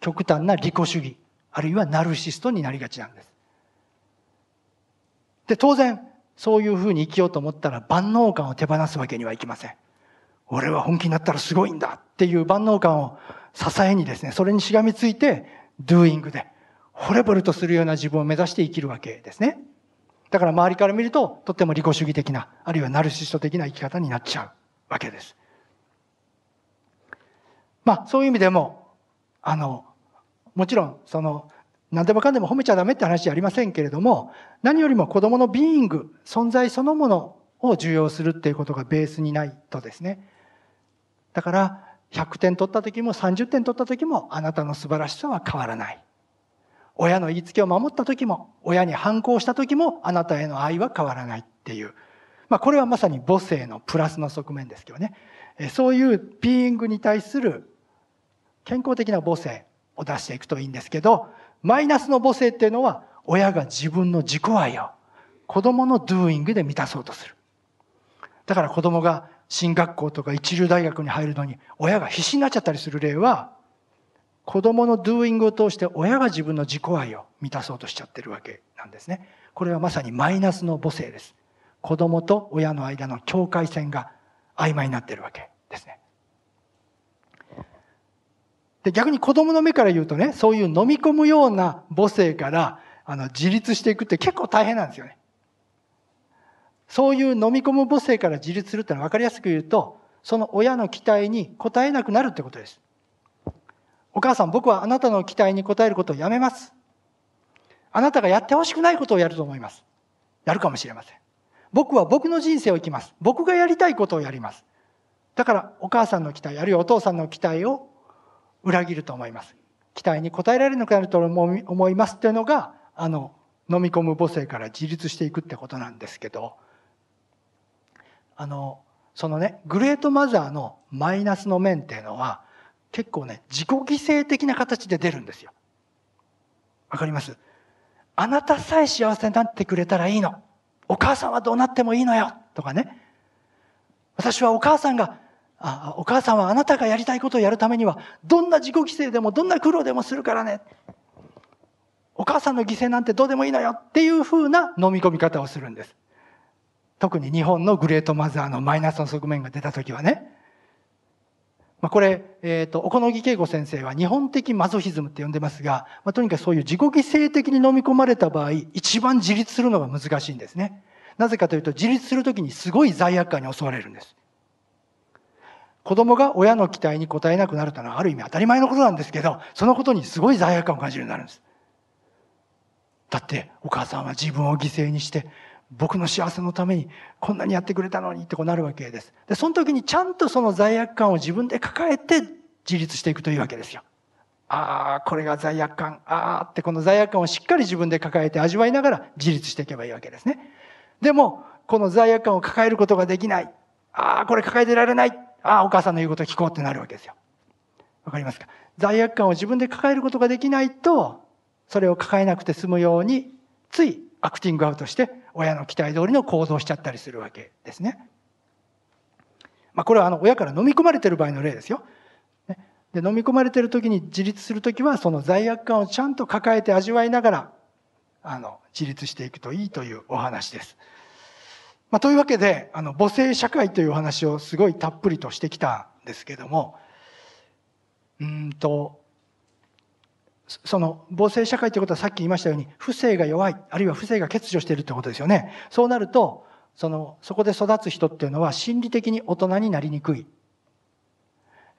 極端な利己主義、あるいはナルシストになりがちなんです。で、当然、そういうふうに生きようと思ったら万能感を手放すわけにはいきません。俺は本気になったらすごいんだっていう万能感を支えにですね、それにしがみついて、doing で、惚れ惚れとするような自分を目指して生きるわけですね。だから周りから見ると、とっても利己主義的な、あるいはナルシスト的な生き方になっちゃうわけです。まあ、そういう意味でも、あの、もちろん、その、何でもかんでも褒めちゃダメって話じゃありませんけれども、何よりも子供のビーイング、存在そのものを重要するっていうことがベースにないとですね。だから、100点取った時も30点取った時もあなたの素晴らしさは変わらない。親の言いつけを守った時も、親に反抗した時もあなたへの愛は変わらないっていう。まあこれはまさに母性のプラスの側面ですけどね。そういうビーイングに対する健康的な母性を出していくといいんですけど、マイナスの母性っていうのは親が自分の自己愛を子供のドゥーイングで満たそうとする。だから子供が進学校とか一流大学に入るのに親が必死になっちゃったりする例は子供のドゥーイングを通して親が自分の自己愛を満たそうとしちゃってるわけなんですね。これはまさにマイナスの母性です。子供と親の間の境界線が曖昧になってるわけですね。で逆に子供の目から言うとね、そういう飲み込むような母性からあの自立していくって結構大変なんですよね。そういう飲み込む母性から自立するってのは分かりやすく言うと、その親の期待に応えなくなるってことです。お母さん、僕はあなたの期待に応えることをやめます。あなたがやってほしくないことをやると思います。やるかもしれません。僕は僕の人生を生きます。僕がやりたいことをやります。だから、お母さんの期待、あるいはお父さんの期待を裏切ると思います。期待に応えられなくなると思いますっていうのが、あの、飲み込む母性から自立していくってことなんですけど、あのそのねグレートマザーのマイナスの面っていうのは結構ね自己犠牲的な形で出るんですよ。わかりますあなたさえ幸せになってくれたらいいの。お母さんはどうなってもいいのよ。とかね。私はお母さんがあ、お母さんはあなたがやりたいことをやるためには、どんな自己犠牲でもどんな苦労でもするからね。お母さんの犠牲なんてどうでもいいのよっていうふうな飲み込み方をするんです。特に日本のグレートマザーのマイナスの側面が出た時はね。まあ、これ、えっ、ー、と、小野木い子先生は日本的マゾヒズムって呼んでますが、まあ、とにかくそういう自己犠牲的に飲み込まれた場合、一番自立するのが難しいんですね。なぜかというと、自立するときにすごい罪悪感に襲われるんです。子供が親の期待に応えなくなるというのはある意味当たり前のことなんですけど、そのことにすごい罪悪感を感じるようになるんです。だって、お母さんは自分を犠牲にして僕の幸せのためにこんなにやってくれたのにってこうなるわけです。で、その時にちゃんとその罪悪感を自分で抱えて自立していくというわけですよ。ああ、これが罪悪感。ああってこの罪悪感をしっかり自分で抱えて味わいながら自立していけばいいわけですね。でも、この罪悪感を抱えることができない。ああ、これ抱えてられない。ああ、お母さんの言うこと聞こうってなるわけですよ。わかりますか罪悪感を自分で抱えることができないと、それを抱えなくて済むように、ついアクティングアウトして親の期待通りの行動しちゃったりするわけですね。まあ、これはあの親から飲み込まれてる場合の例ですよ。で飲み込まれてる時に自立する時はその罪悪感をちゃんと抱えて味わいながらあの自立していくといいというお話です。まあ、というわけであの母性社会というお話をすごいたっぷりとしてきたんですけどもうんとその母性社会ということはさっき言いましたように、不正が弱い、あるいは不正が欠如しているということですよね。そうなると、その、そこで育つ人っていうのは心理的に大人になりにくい。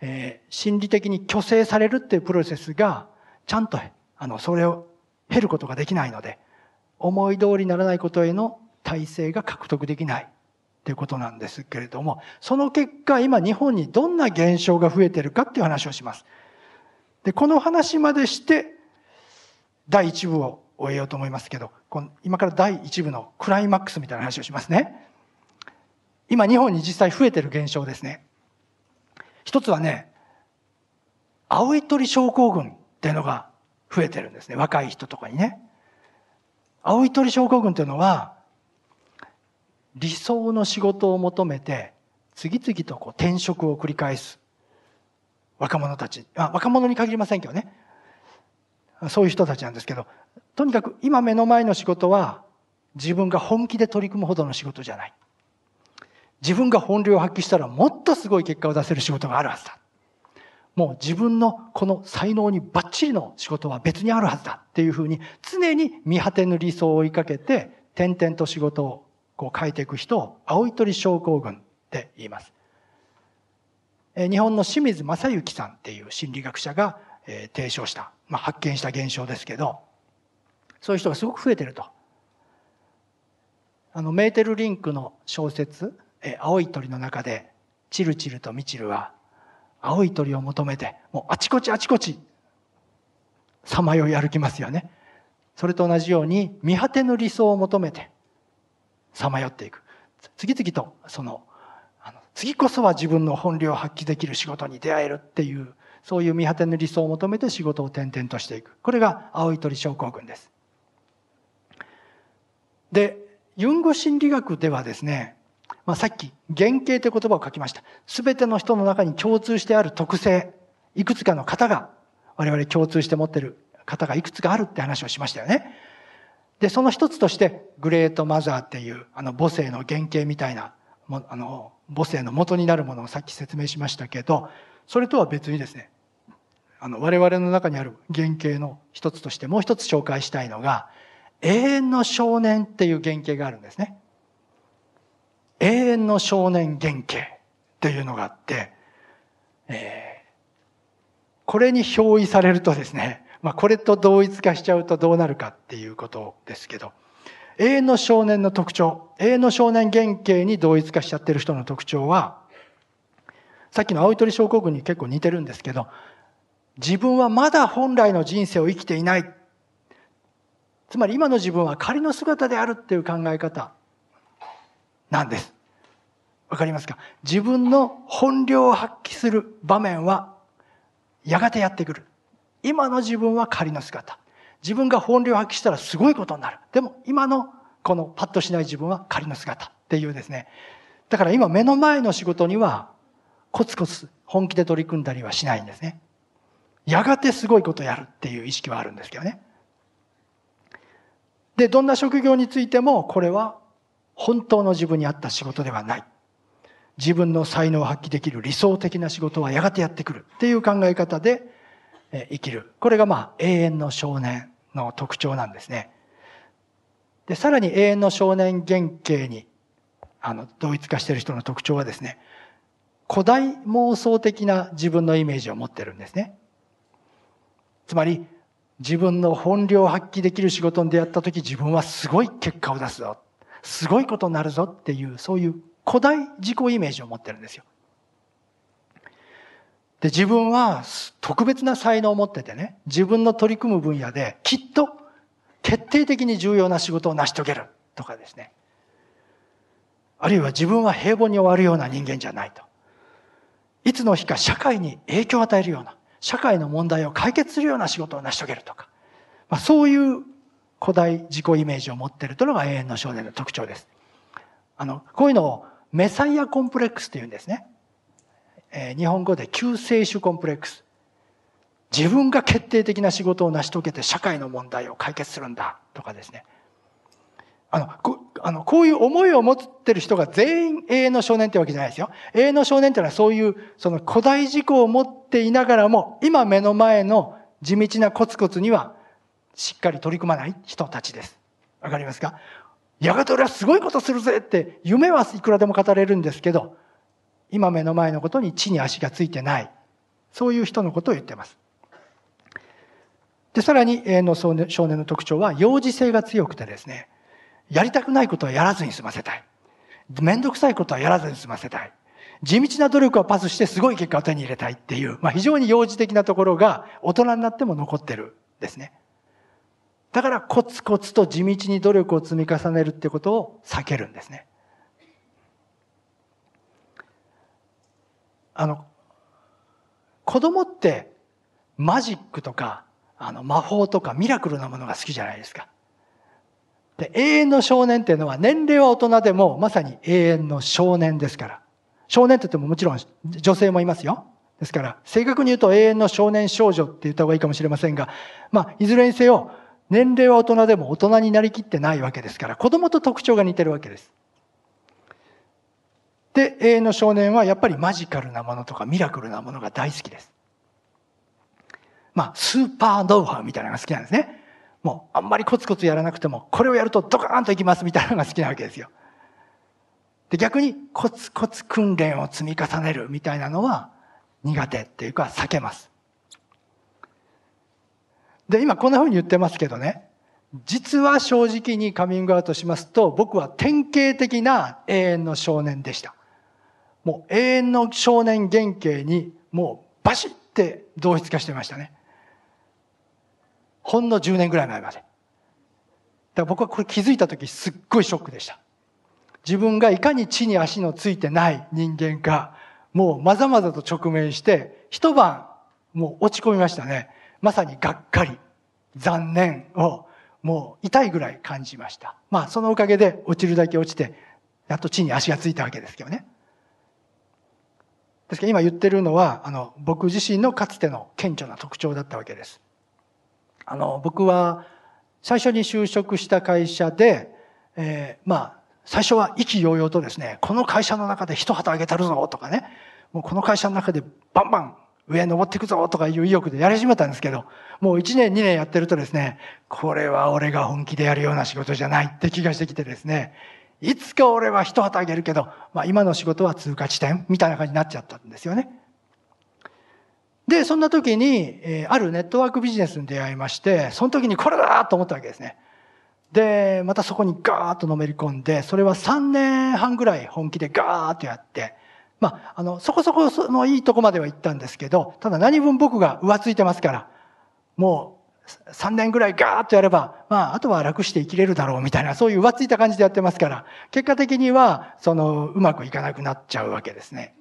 えー、心理的に虚勢されるっていうプロセスが、ちゃんと、あの、それを減ることができないので、思い通りにならないことへの体制が獲得できないということなんですけれども、その結果、今日本にどんな現象が増えてるかっていう話をします。で、この話までして、第1部を終えようと思いますけど、この今から第1部のクライマックスみたいな話をしますね。今、日本に実際増えてる現象ですね。一つはね、青い鳥症候群っていうのが増えてるんですね。若い人とかにね。青い鳥症候群というのは、理想の仕事を求めて、次々とこう転職を繰り返す若者たち。あ、若者に限りませんけどね。そういう人たちなんですけど、とにかく今目の前の仕事は自分が本気で取り組むほどの仕事じゃない。自分が本領を発揮したらもっとすごい結果を出せる仕事があるはずだ。もう自分のこの才能にバッチリの仕事は別にあるはずだっていうふうに常に見果てぬ理想を追いかけて点々と仕事をこう変えていく人を青い鳥症候群って言います。日本の清水正幸さんっていう心理学者が提唱した、まあ、発見した現象ですけどそういう人がすごく増えてると。あのメーテル・リンクの小説「青い鳥」の中でチルチルとミチルは青い鳥を求めてもうあちこちあちこちさまよい歩きますよね。それと同じように見果てぬ理想を求めてさまよっていく次々とその次こそは自分の本領を発揮できる仕事に出会えるっていう、そういう見果ての理想を求めて仕事を転々としていく。これが青い鳥症候群です。で、ユンゴ心理学ではですね、まあ、さっき原型って言葉を書きました。すべての人の中に共通してある特性、いくつかの方が、我々共通して持ってる方がいくつかあるって話をしましたよね。で、その一つとして、グレートマザーっていう、あの母性の原型みたいなあの母性の元になるものをさっき説明しましたけどそれとは別にですねあの我々の中にある原型の一つとしてもう一つ紹介したいのが永遠の少年っていう原型があるんですね。永遠の少年原型っていうのがあって、えー、これに表依されるとですね、まあ、これと同一化しちゃうとどうなるかっていうことですけど永遠の少年の特徴、永遠の少年原型に同一化しちゃってる人の特徴は、さっきの青い鳥症候群に結構似てるんですけど、自分はまだ本来の人生を生きていない。つまり今の自分は仮の姿であるっていう考え方なんです。わかりますか自分の本領を発揮する場面はやがてやってくる。今の自分は仮の姿。自分が本領発揮したらすごいことになる。でも今のこのパッとしない自分は仮の姿っていうですね。だから今目の前の仕事にはコツコツ本気で取り組んだりはしないんですね。やがてすごいことやるっていう意識はあるんですけどね。で、どんな職業についてもこれは本当の自分に合った仕事ではない。自分の才能を発揮できる理想的な仕事はやがてやってくるっていう考え方で生きる。これがまあ永遠の少年の特徴なんですね。で、さらに永遠の少年原型に、あの、同一化している人の特徴はですね、古代妄想的な自分のイメージを持ってるんですね。つまり、自分の本領を発揮できる仕事に出会った時、自分はすごい結果を出すぞ。すごいことになるぞっていう、そういう古代自己イメージを持ってるんですよ。で、自分は特別な才能を持っててね、自分の取り組む分野できっと決定的に重要な仕事を成し遂げるとかですね。あるいは自分は平凡に終わるような人間じゃないと。いつの日か社会に影響を与えるような、社会の問題を解決するような仕事を成し遂げるとか。まあ、そういう古代自己イメージを持っているというのが永遠の少年の特徴です。あの、こういうのをメサイアコンプレックスというんですね。え日本語で救世主コンプレックス。自分が決定的な仕事を成し遂げて社会の問題を解決するんだとかですね。あの、こあのこういう思いを持ってる人が全員永遠の少年ってわけじゃないですよ。永遠の少年っていうのはそういう、その古代事故を持っていながらも、今目の前の地道なコツコツにはしっかり取り組まない人たちです。わかりますかやがて俺はすごいことするぜって夢はいくらでも語れるんですけど、今目の前のことに地に足がついてないそういう人のことを言ってますでさらに A の少年の特徴は幼児性が強くてですねやりたくないことはやらずに済ませたい面倒くさいことはやらずに済ませたい地道な努力はパスしてすごい結果を手に入れたいっていう、まあ、非常に幼児的なところが大人になっても残ってるんですねだからコツコツと地道に努力を積み重ねるってことを避けるんですねあの、子供ってマジックとか、あの、魔法とかミラクルなものが好きじゃないですか。で、永遠の少年っていうのは年齢は大人でもまさに永遠の少年ですから。少年って言ってももちろん女性もいますよ。ですから、正確に言うと永遠の少年少女って言った方がいいかもしれませんが、まあ、いずれにせよ、年齢は大人でも大人になりきってないわけですから、子供と特徴が似てるわけです。で、永遠の少年はやっぱりマジカルなものとかミラクルなものが大好きです。まあ、スーパーノウハウみたいなのが好きなんですね。もう、あんまりコツコツやらなくても、これをやるとドカーンといきますみたいなのが好きなわけですよ。で、逆にコツコツ訓練を積み重ねるみたいなのは苦手っていうか避けます。で、今こんな風に言ってますけどね、実は正直にカミングアウトしますと、僕は典型的な永遠の少年でした。もう永遠の少年原型にもうバシッて同質化してましたね。ほんの10年ぐらい前まで。だから僕はこれ気づいた時すっごいショックでした。自分がいかに地に足のついてない人間か、もうまざまざと直面して、一晩、もう落ち込みましたね。まさにがっかり、残念を、もう痛いぐらい感じました。まあ、そのおかげで落ちるだけ落ちて、やっと地に足がついたわけですけどね。ですから今言ってるのは、あの、僕自身のかつての顕著な特徴だったわけです。あの、僕は最初に就職した会社で、えー、まあ、最初は意気揚々とですね、この会社の中で一旗あげたるぞとかね、もうこの会社の中でバンバン上登っていくぞとかいう意欲でやり始めたんですけど、もう1年2年やってるとですね、これは俺が本気でやるような仕事じゃないって気がしてきてですね、いつか俺は一旗あげるけど、まあ、今の仕事は通過地点みたいな感じになっちゃったんですよね。で、そんな時に、えあるネットワークビジネスに出会いまして、その時にこれだと思ったわけですね。で、またそこにガーッとのめり込んで、それは3年半ぐらい本気でガーッとやって、まあ、あの、そこそこのいいとこまでは行ったんですけど、ただ何分僕が浮ついてますから、もう3年ぐらいガーッとやれば、まあ、あとは楽して生きれるだろうみたいな、そういう浮ついた感じでやってますから、結果的には、その、うまくいかなくなっちゃうわけですね。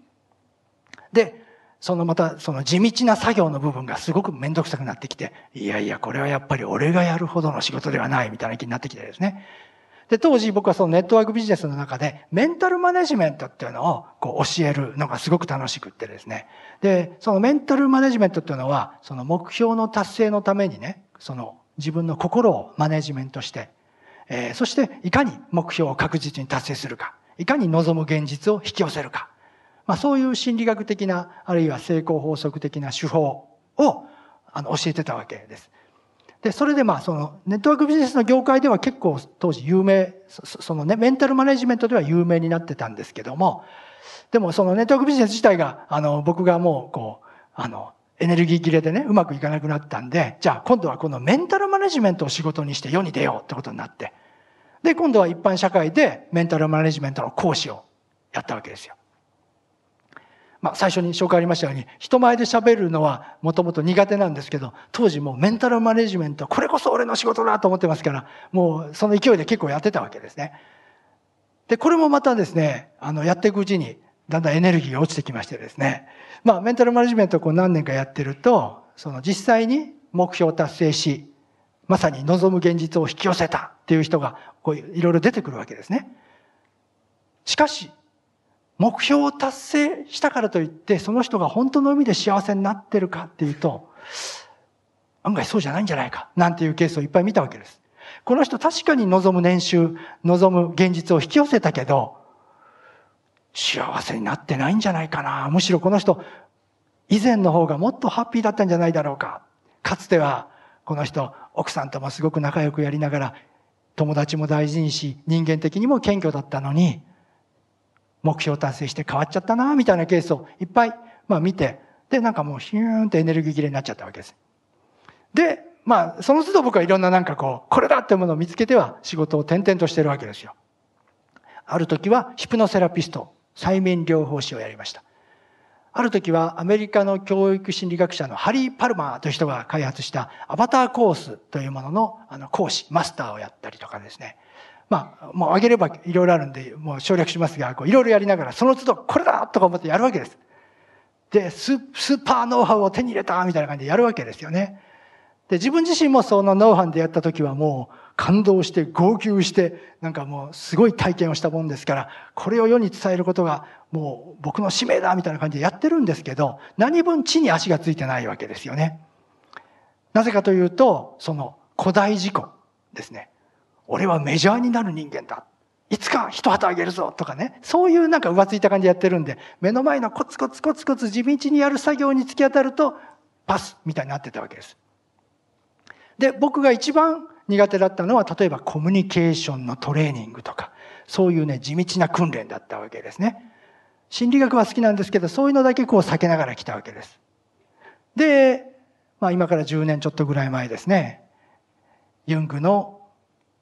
で、そのまた、その地道な作業の部分がすごくめんどくさくなってきて、いやいや、これはやっぱり俺がやるほどの仕事ではないみたいな気になってきてですね。で、当時僕はそのネットワークビジネスの中で、メンタルマネジメントっていうのをこう教えるのがすごく楽しくってですね。で、そのメンタルマネジメントっていうのは、その目標の達成のためにね、その自分の心をマネジメントして、えー、そしていかに目標を確実に達成するか、いかに望む現実を引き寄せるか。まあそういう心理学的な、あるいは成功法則的な手法をあの教えてたわけです。で、それでまあそのネットワークビジネスの業界では結構当時有名、そのね、メンタルマネジメントでは有名になってたんですけども、でもそのネットワークビジネス自体が、あの、僕がもうこう、あの、エネルギー切れでね、うまくいかなくなったんで、じゃあ今度はこのメンタルマネジメントを仕事にして世に出ようってことになって、で、今度は一般社会でメンタルマネジメントの講師をやったわけですよ。まあ、最初に紹介ありましたように、人前で喋るのはもともと苦手なんですけど、当時もうメンタルマネジメント、これこそ俺の仕事だと思ってますから、もうその勢いで結構やってたわけですね。で、これもまたですね、あの、やっていくうちに、だんだんエネルギーが落ちてきましてですね。まあ、メンタルマネジメントをこう何年かやってると、その実際に目標を達成し、まさに望む現実を引き寄せたっていう人が、こういろいろ出てくるわけですね。しかし、目標を達成したからといって、その人が本当の意味で幸せになってるかっていうと、案外そうじゃないんじゃないか、なんていうケースをいっぱい見たわけです。この人確かに望む年収、望む現実を引き寄せたけど、幸せになってないんじゃないかな。むしろこの人、以前の方がもっとハッピーだったんじゃないだろうか。かつては、この人、奥さんともすごく仲良くやりながら、友達も大事にし、人間的にも謙虚だったのに、目標達成して変わっちゃったな、みたいなケースをいっぱい、まあ見て、で、なんかもうヒューンとエネルギー切れになっちゃったわけです。で、まあ、その都度僕はいろんななんかこう、これだってものを見つけては仕事を転々としてるわけですよ。ある時はヒプノセラピスト、催眠療法士をやりました。ある時はアメリカの教育心理学者のハリー・パルマーという人が開発したアバターコースというもののあの講師、マスターをやったりとかですね。まあ、もう上げればいろいろあるんで、もう省略しますが、いろいろやりながら、その都度これだとか思ってやるわけです。で、スーパーノウハウを手に入れたみたいな感じでやるわけですよね。で、自分自身もそのノウハウでやった時はもう感動して号泣して、なんかもうすごい体験をしたもんですから、これを世に伝えることがもう僕の使命だみたいな感じでやってるんですけど、何分地に足がついてないわけですよね。なぜかというと、その古代事故ですね。俺はメジャーになる人間だ。いつか一旗あげるぞとかね。そういうなんか浮ついた感じでやってるんで、目の前のコツコツコツコツ地道にやる作業に突き当たると、パスみたいになってたわけです。で、僕が一番苦手だったのは、例えばコミュニケーションのトレーニングとか、そういうね、地道な訓練だったわけですね。心理学は好きなんですけど、そういうのだけこう避けながら来たわけです。で、まあ今から10年ちょっとぐらい前ですね、ユングの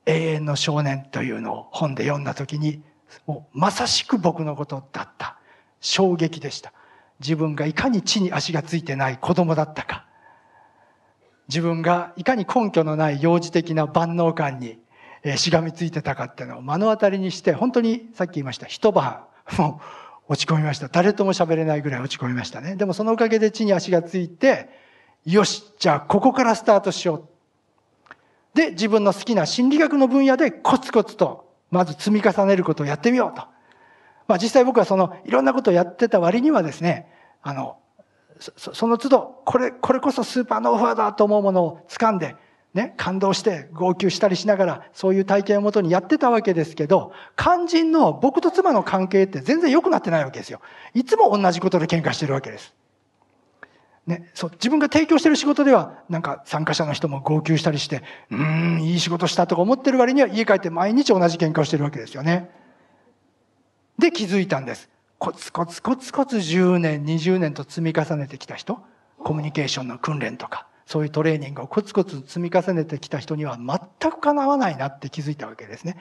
永遠の少年というのを本で読んだ時に、もうまさしく僕のことだった。衝撃でした。自分がいかに地に足がついてない子供だったか。自分がいかに根拠のない幼児的な万能感にしがみついてたかっていうのを目の当たりにして、本当にさっき言いました、一晩、もう落ち込みました。誰とも喋れないぐらい落ち込みましたね。でもそのおかげで地に足がついて、よし、じゃあここからスタートしよう。で、自分の好きな心理学の分野でコツコツと、まず積み重ねることをやってみようと。まあ実際僕はその、いろんなことをやってた割にはですね、あの、そその都度、これ、これこそスーパーノーファーだと思うものを掴んで、ね、感動して号泣したりしながら、そういう体験をもとにやってたわけですけど、肝心の僕と妻の関係って全然良くなってないわけですよ。いつも同じことで喧嘩してるわけです。ね、そう、自分が提供してる仕事では、なんか参加者の人も号泣したりして、うーん、いい仕事したとか思ってる割には家帰って毎日同じ喧嘩をしてるわけですよね。で気づいたんです。コツコツコツコツ10年、20年と積み重ねてきた人、コミュニケーションの訓練とか、そういうトレーニングをコツコツ積み重ねてきた人には全くかなわないなって気づいたわけですね。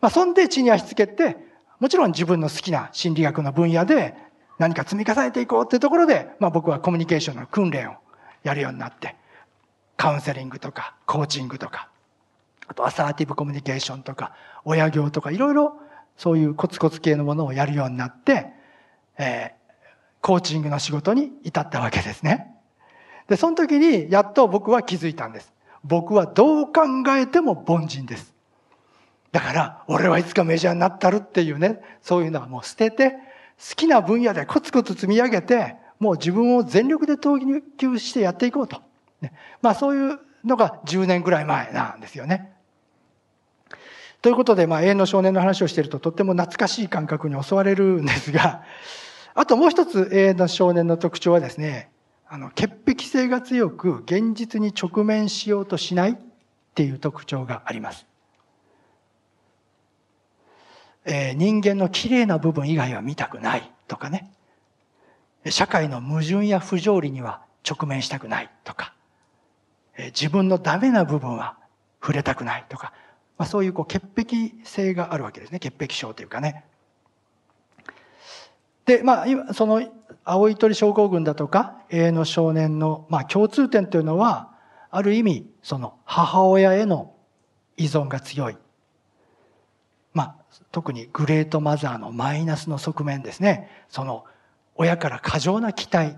まあ、そんで地に足つけて、もちろん自分の好きな心理学の分野で何か積み重ねていこうっていうところで、まあ、僕はコミュニケーションの訓練をやるようになってカウンセリングとかコーチングとかあとアサーティブコミュニケーションとか親業とかいろいろそういうコツコツ系のものをやるようになって、えー、コーチングの仕事に至ったわけですね。で、その時にやっと僕は気づいたんです。僕はどう考えても凡人です。だから、俺はいつかメジャーになったるっていうね、そういうのはもう捨てて、好きな分野でコツコツ積み上げて、もう自分を全力で投球してやっていこうと。ね、まあそういうのが10年ぐらい前なんですよね。ということで、まあ、永遠の少年の話をしているととっても懐かしい感覚に襲われるんですが、あともう一つ永遠の少年の特徴はですね、あの、潔癖性が強く現実に直面しようとしないっていう特徴があります。え人間の綺麗な部分以外は見たくないとかね。社会の矛盾や不条理には直面したくないとか、え自分のダメな部分は触れたくないとか、まあ、そういうこう潔癖性があるわけですね。潔癖症というかね。で、まあ、今、その、青い鳥症候群だとか、永遠の少年の、まあ、共通点というのは、ある意味、その、母親への依存が強い。まあ、特にグレートマザーのマイナスの側面ですね。その親から過剰な期待、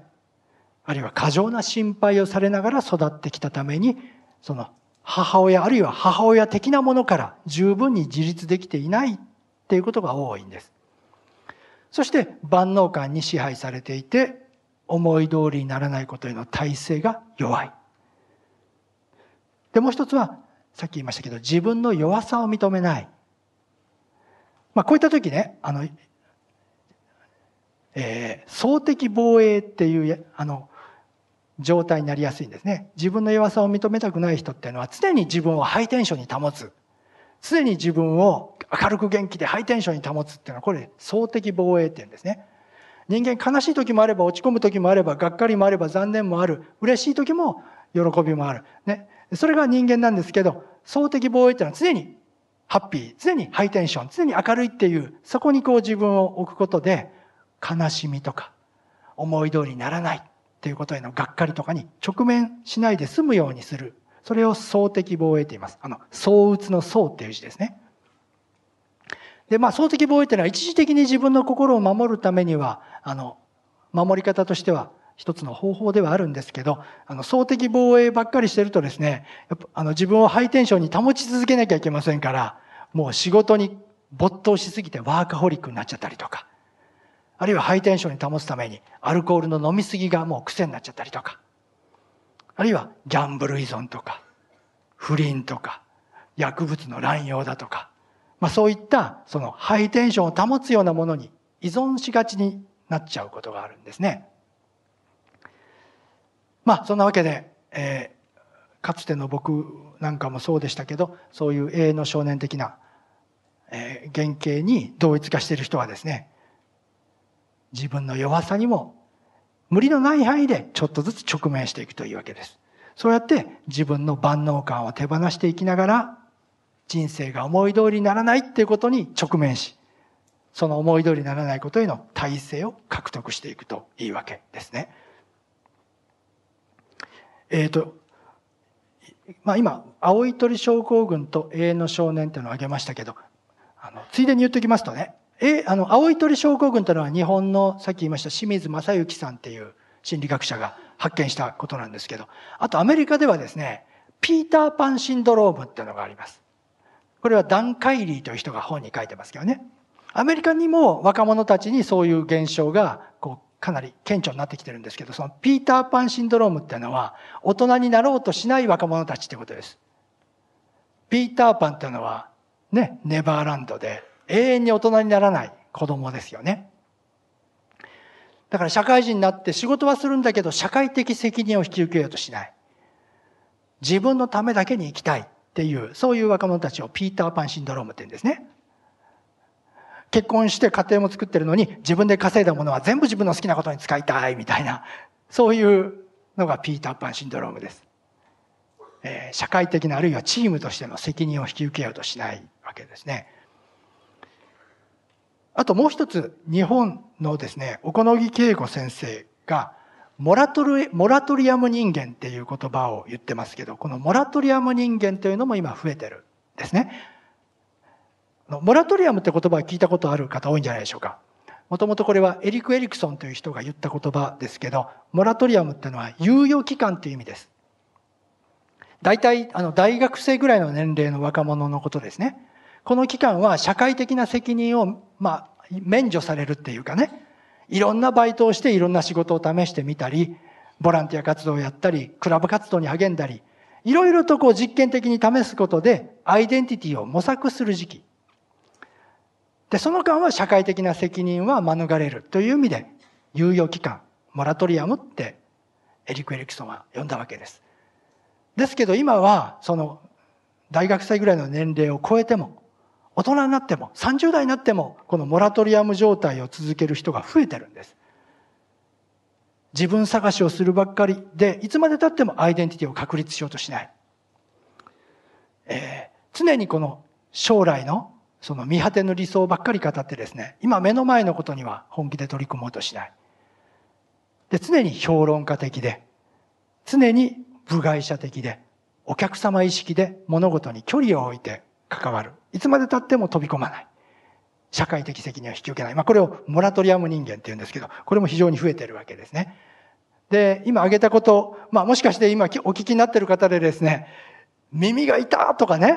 あるいは過剰な心配をされながら育ってきたために、その母親、あるいは母親的なものから十分に自立できていないっていうことが多いんです。そして万能感に支配されていて、思い通りにならないことへの耐性が弱い。で、もう一つは、さっき言いましたけど、自分の弱さを認めない。まあ、こういった時ね、あの、えー、総的防衛っていう、あの、状態になりやすいんですね。自分の弱さを認めたくない人っていうのは常に自分をハイテンションに保つ。常に自分を明るく元気でハイテンションに保つっていうのはこれ総的防衛っていうんですね。人間悲しい時もあれば落ち込む時もあればがっかりもあれば残念もある嬉しい時も喜びもある、ね、それが人間なんですけど総的防衛っていうのは常にハッピー、常にハイテンション、常に明るいっていう、そこにこう自分を置くことで、悲しみとか、思い通りにならないっていうことへのがっかりとかに直面しないで済むようにする。それを総的防衛って言います。あの、相打つの相っていう字ですね。で、まあ、総的防衛っていうのは一時的に自分の心を守るためには、あの、守り方としては、一つの方法ではあるんですけど、あの、総的防衛ばっかりしてるとですね、やっぱあの、自分をハイテンションに保ち続けなきゃいけませんから、もう仕事に没頭しすぎてワーカホリックになっちゃったりとか、あるいはハイテンションに保つためにアルコールの飲みすぎがもう癖になっちゃったりとか、あるいはギャンブル依存とか、不倫とか、薬物の乱用だとか、まあそういったそのハイテンションを保つようなものに依存しがちになっちゃうことがあるんですね。まあ、そんなわけで、えー、かつての僕なんかもそうでしたけど、そういう永遠の少年的な、えー、原型に同一化している人はですね、自分の弱さにも無理のない範囲でちょっとずつ直面していくというわけです。そうやって自分の万能感を手放していきながら、人生が思い通りにならないっていうことに直面し、その思い通りにならないことへの体制を獲得していくといいわけですね。えっ、ー、と、まあ、今、青い鳥症候群と永遠の少年っていうのを挙げましたけど、あの、ついでに言っておきますとね、え、あの、青い鳥症候群というのは日本の、さっき言いました清水正幸さんっていう心理学者が発見したことなんですけど、あとアメリカではですね、ピーターパンシンドロームっていうのがあります。これはダン・カイリーという人が本に書いてますけどね。アメリカにも若者たちにそういう現象がかなり顕著になってきてるんですけど、そのピーターパンシンドロームっていうのは、大人になろうとしない若者たちってことです。ピーターパンっていうのは、ね、ネバーランドで、永遠に大人にならない子供ですよね。だから社会人になって仕事はするんだけど、社会的責任を引き受けようとしない。自分のためだけに生きたいっていう、そういう若者たちをピーターパンシンドロームって言うんですね。結婚して家庭も作ってるのに、自分で稼いだものは全部自分の好きなことに使いたい、みたいな、そういうのがピーターパンシンドロームです。えー、社会的な、あるいはチームとしての責任を引き受けようとしないわけですね。あともう一つ、日本のですね、小此木恵子先生が、モラトリモラトリアム人間っていう言葉を言ってますけど、このモラトリアム人間というのも今増えてるんですね。モラトリアムって言葉は聞いたことある方多いんじゃないでしょうか。もともとこれはエリック・エリクソンという人が言った言葉ですけど、モラトリアムっていうのは猶予期間という意味です。大体、あの、大学生ぐらいの年齢の若者のことですね。この期間は社会的な責任を、まあ、免除されるっていうかね、いろんなバイトをしていろんな仕事を試してみたり、ボランティア活動をやったり、クラブ活動に励んだり、いろいろとこう実験的に試すことで、アイデンティティを模索する時期。で、その間は社会的な責任は免れるという意味で、猶予期間、モラトリアムってエリック・エリクソンは呼んだわけです。ですけど今は、その、大学生ぐらいの年齢を超えても、大人になっても、30代になっても、このモラトリアム状態を続ける人が増えてるんです。自分探しをするばっかりで、いつまでたってもアイデンティティを確立しようとしない。えー、常にこの将来のその見果ての理想ばっかり語ってですね、今目の前のことには本気で取り組もうとしない。で、常に評論家的で、常に部外者的で、お客様意識で物事に距離を置いて関わる。いつまで経っても飛び込まない。社会的責任を引き受けない。まあ、これをモラトリアム人間って言うんですけど、これも非常に増えてるわけですね。で、今挙げたこと、まあ、もしかして今お聞きになってる方でですね、耳が痛とかね、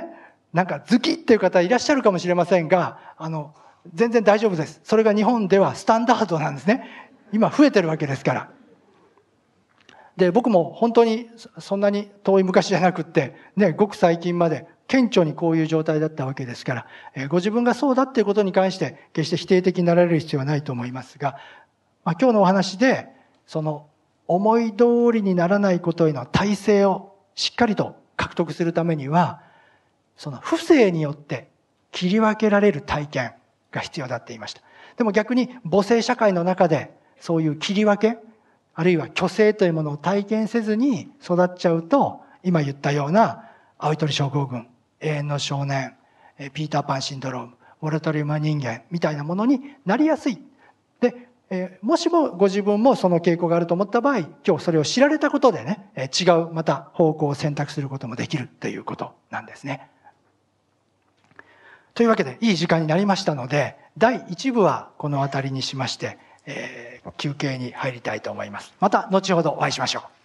なんか好きっていう方いらっしゃるかもしれませんが、あの、全然大丈夫です。それが日本ではスタンダードなんですね。今増えてるわけですから。で、僕も本当にそんなに遠い昔じゃなくって、ね、ごく最近まで顕著にこういう状態だったわけですから、えご自分がそうだっていうことに関して、決して否定的になられる必要はないと思いますが、まあ、今日のお話で、その思い通りにならないことへの体制をしっかりと獲得するためには、その不正によって切り分けられる体験が必要だって言いました。でも逆に母性社会の中でそういう切り分け、あるいは虚勢というものを体験せずに育っちゃうと、今言ったような青い鳥症候群、永遠の少年、ピーターパンシンドローム、モラトリウマ人間みたいなものになりやすい。で、えもしもご自分もその傾向があると思った場合、今日それを知られたことでね、え違うまた方向を選択することもできるということなんですね。というわけで、いい時間になりましたので、第1部はこの辺りにしまして、えー、休憩に入りたいと思います。また後ほどお会いしましょう。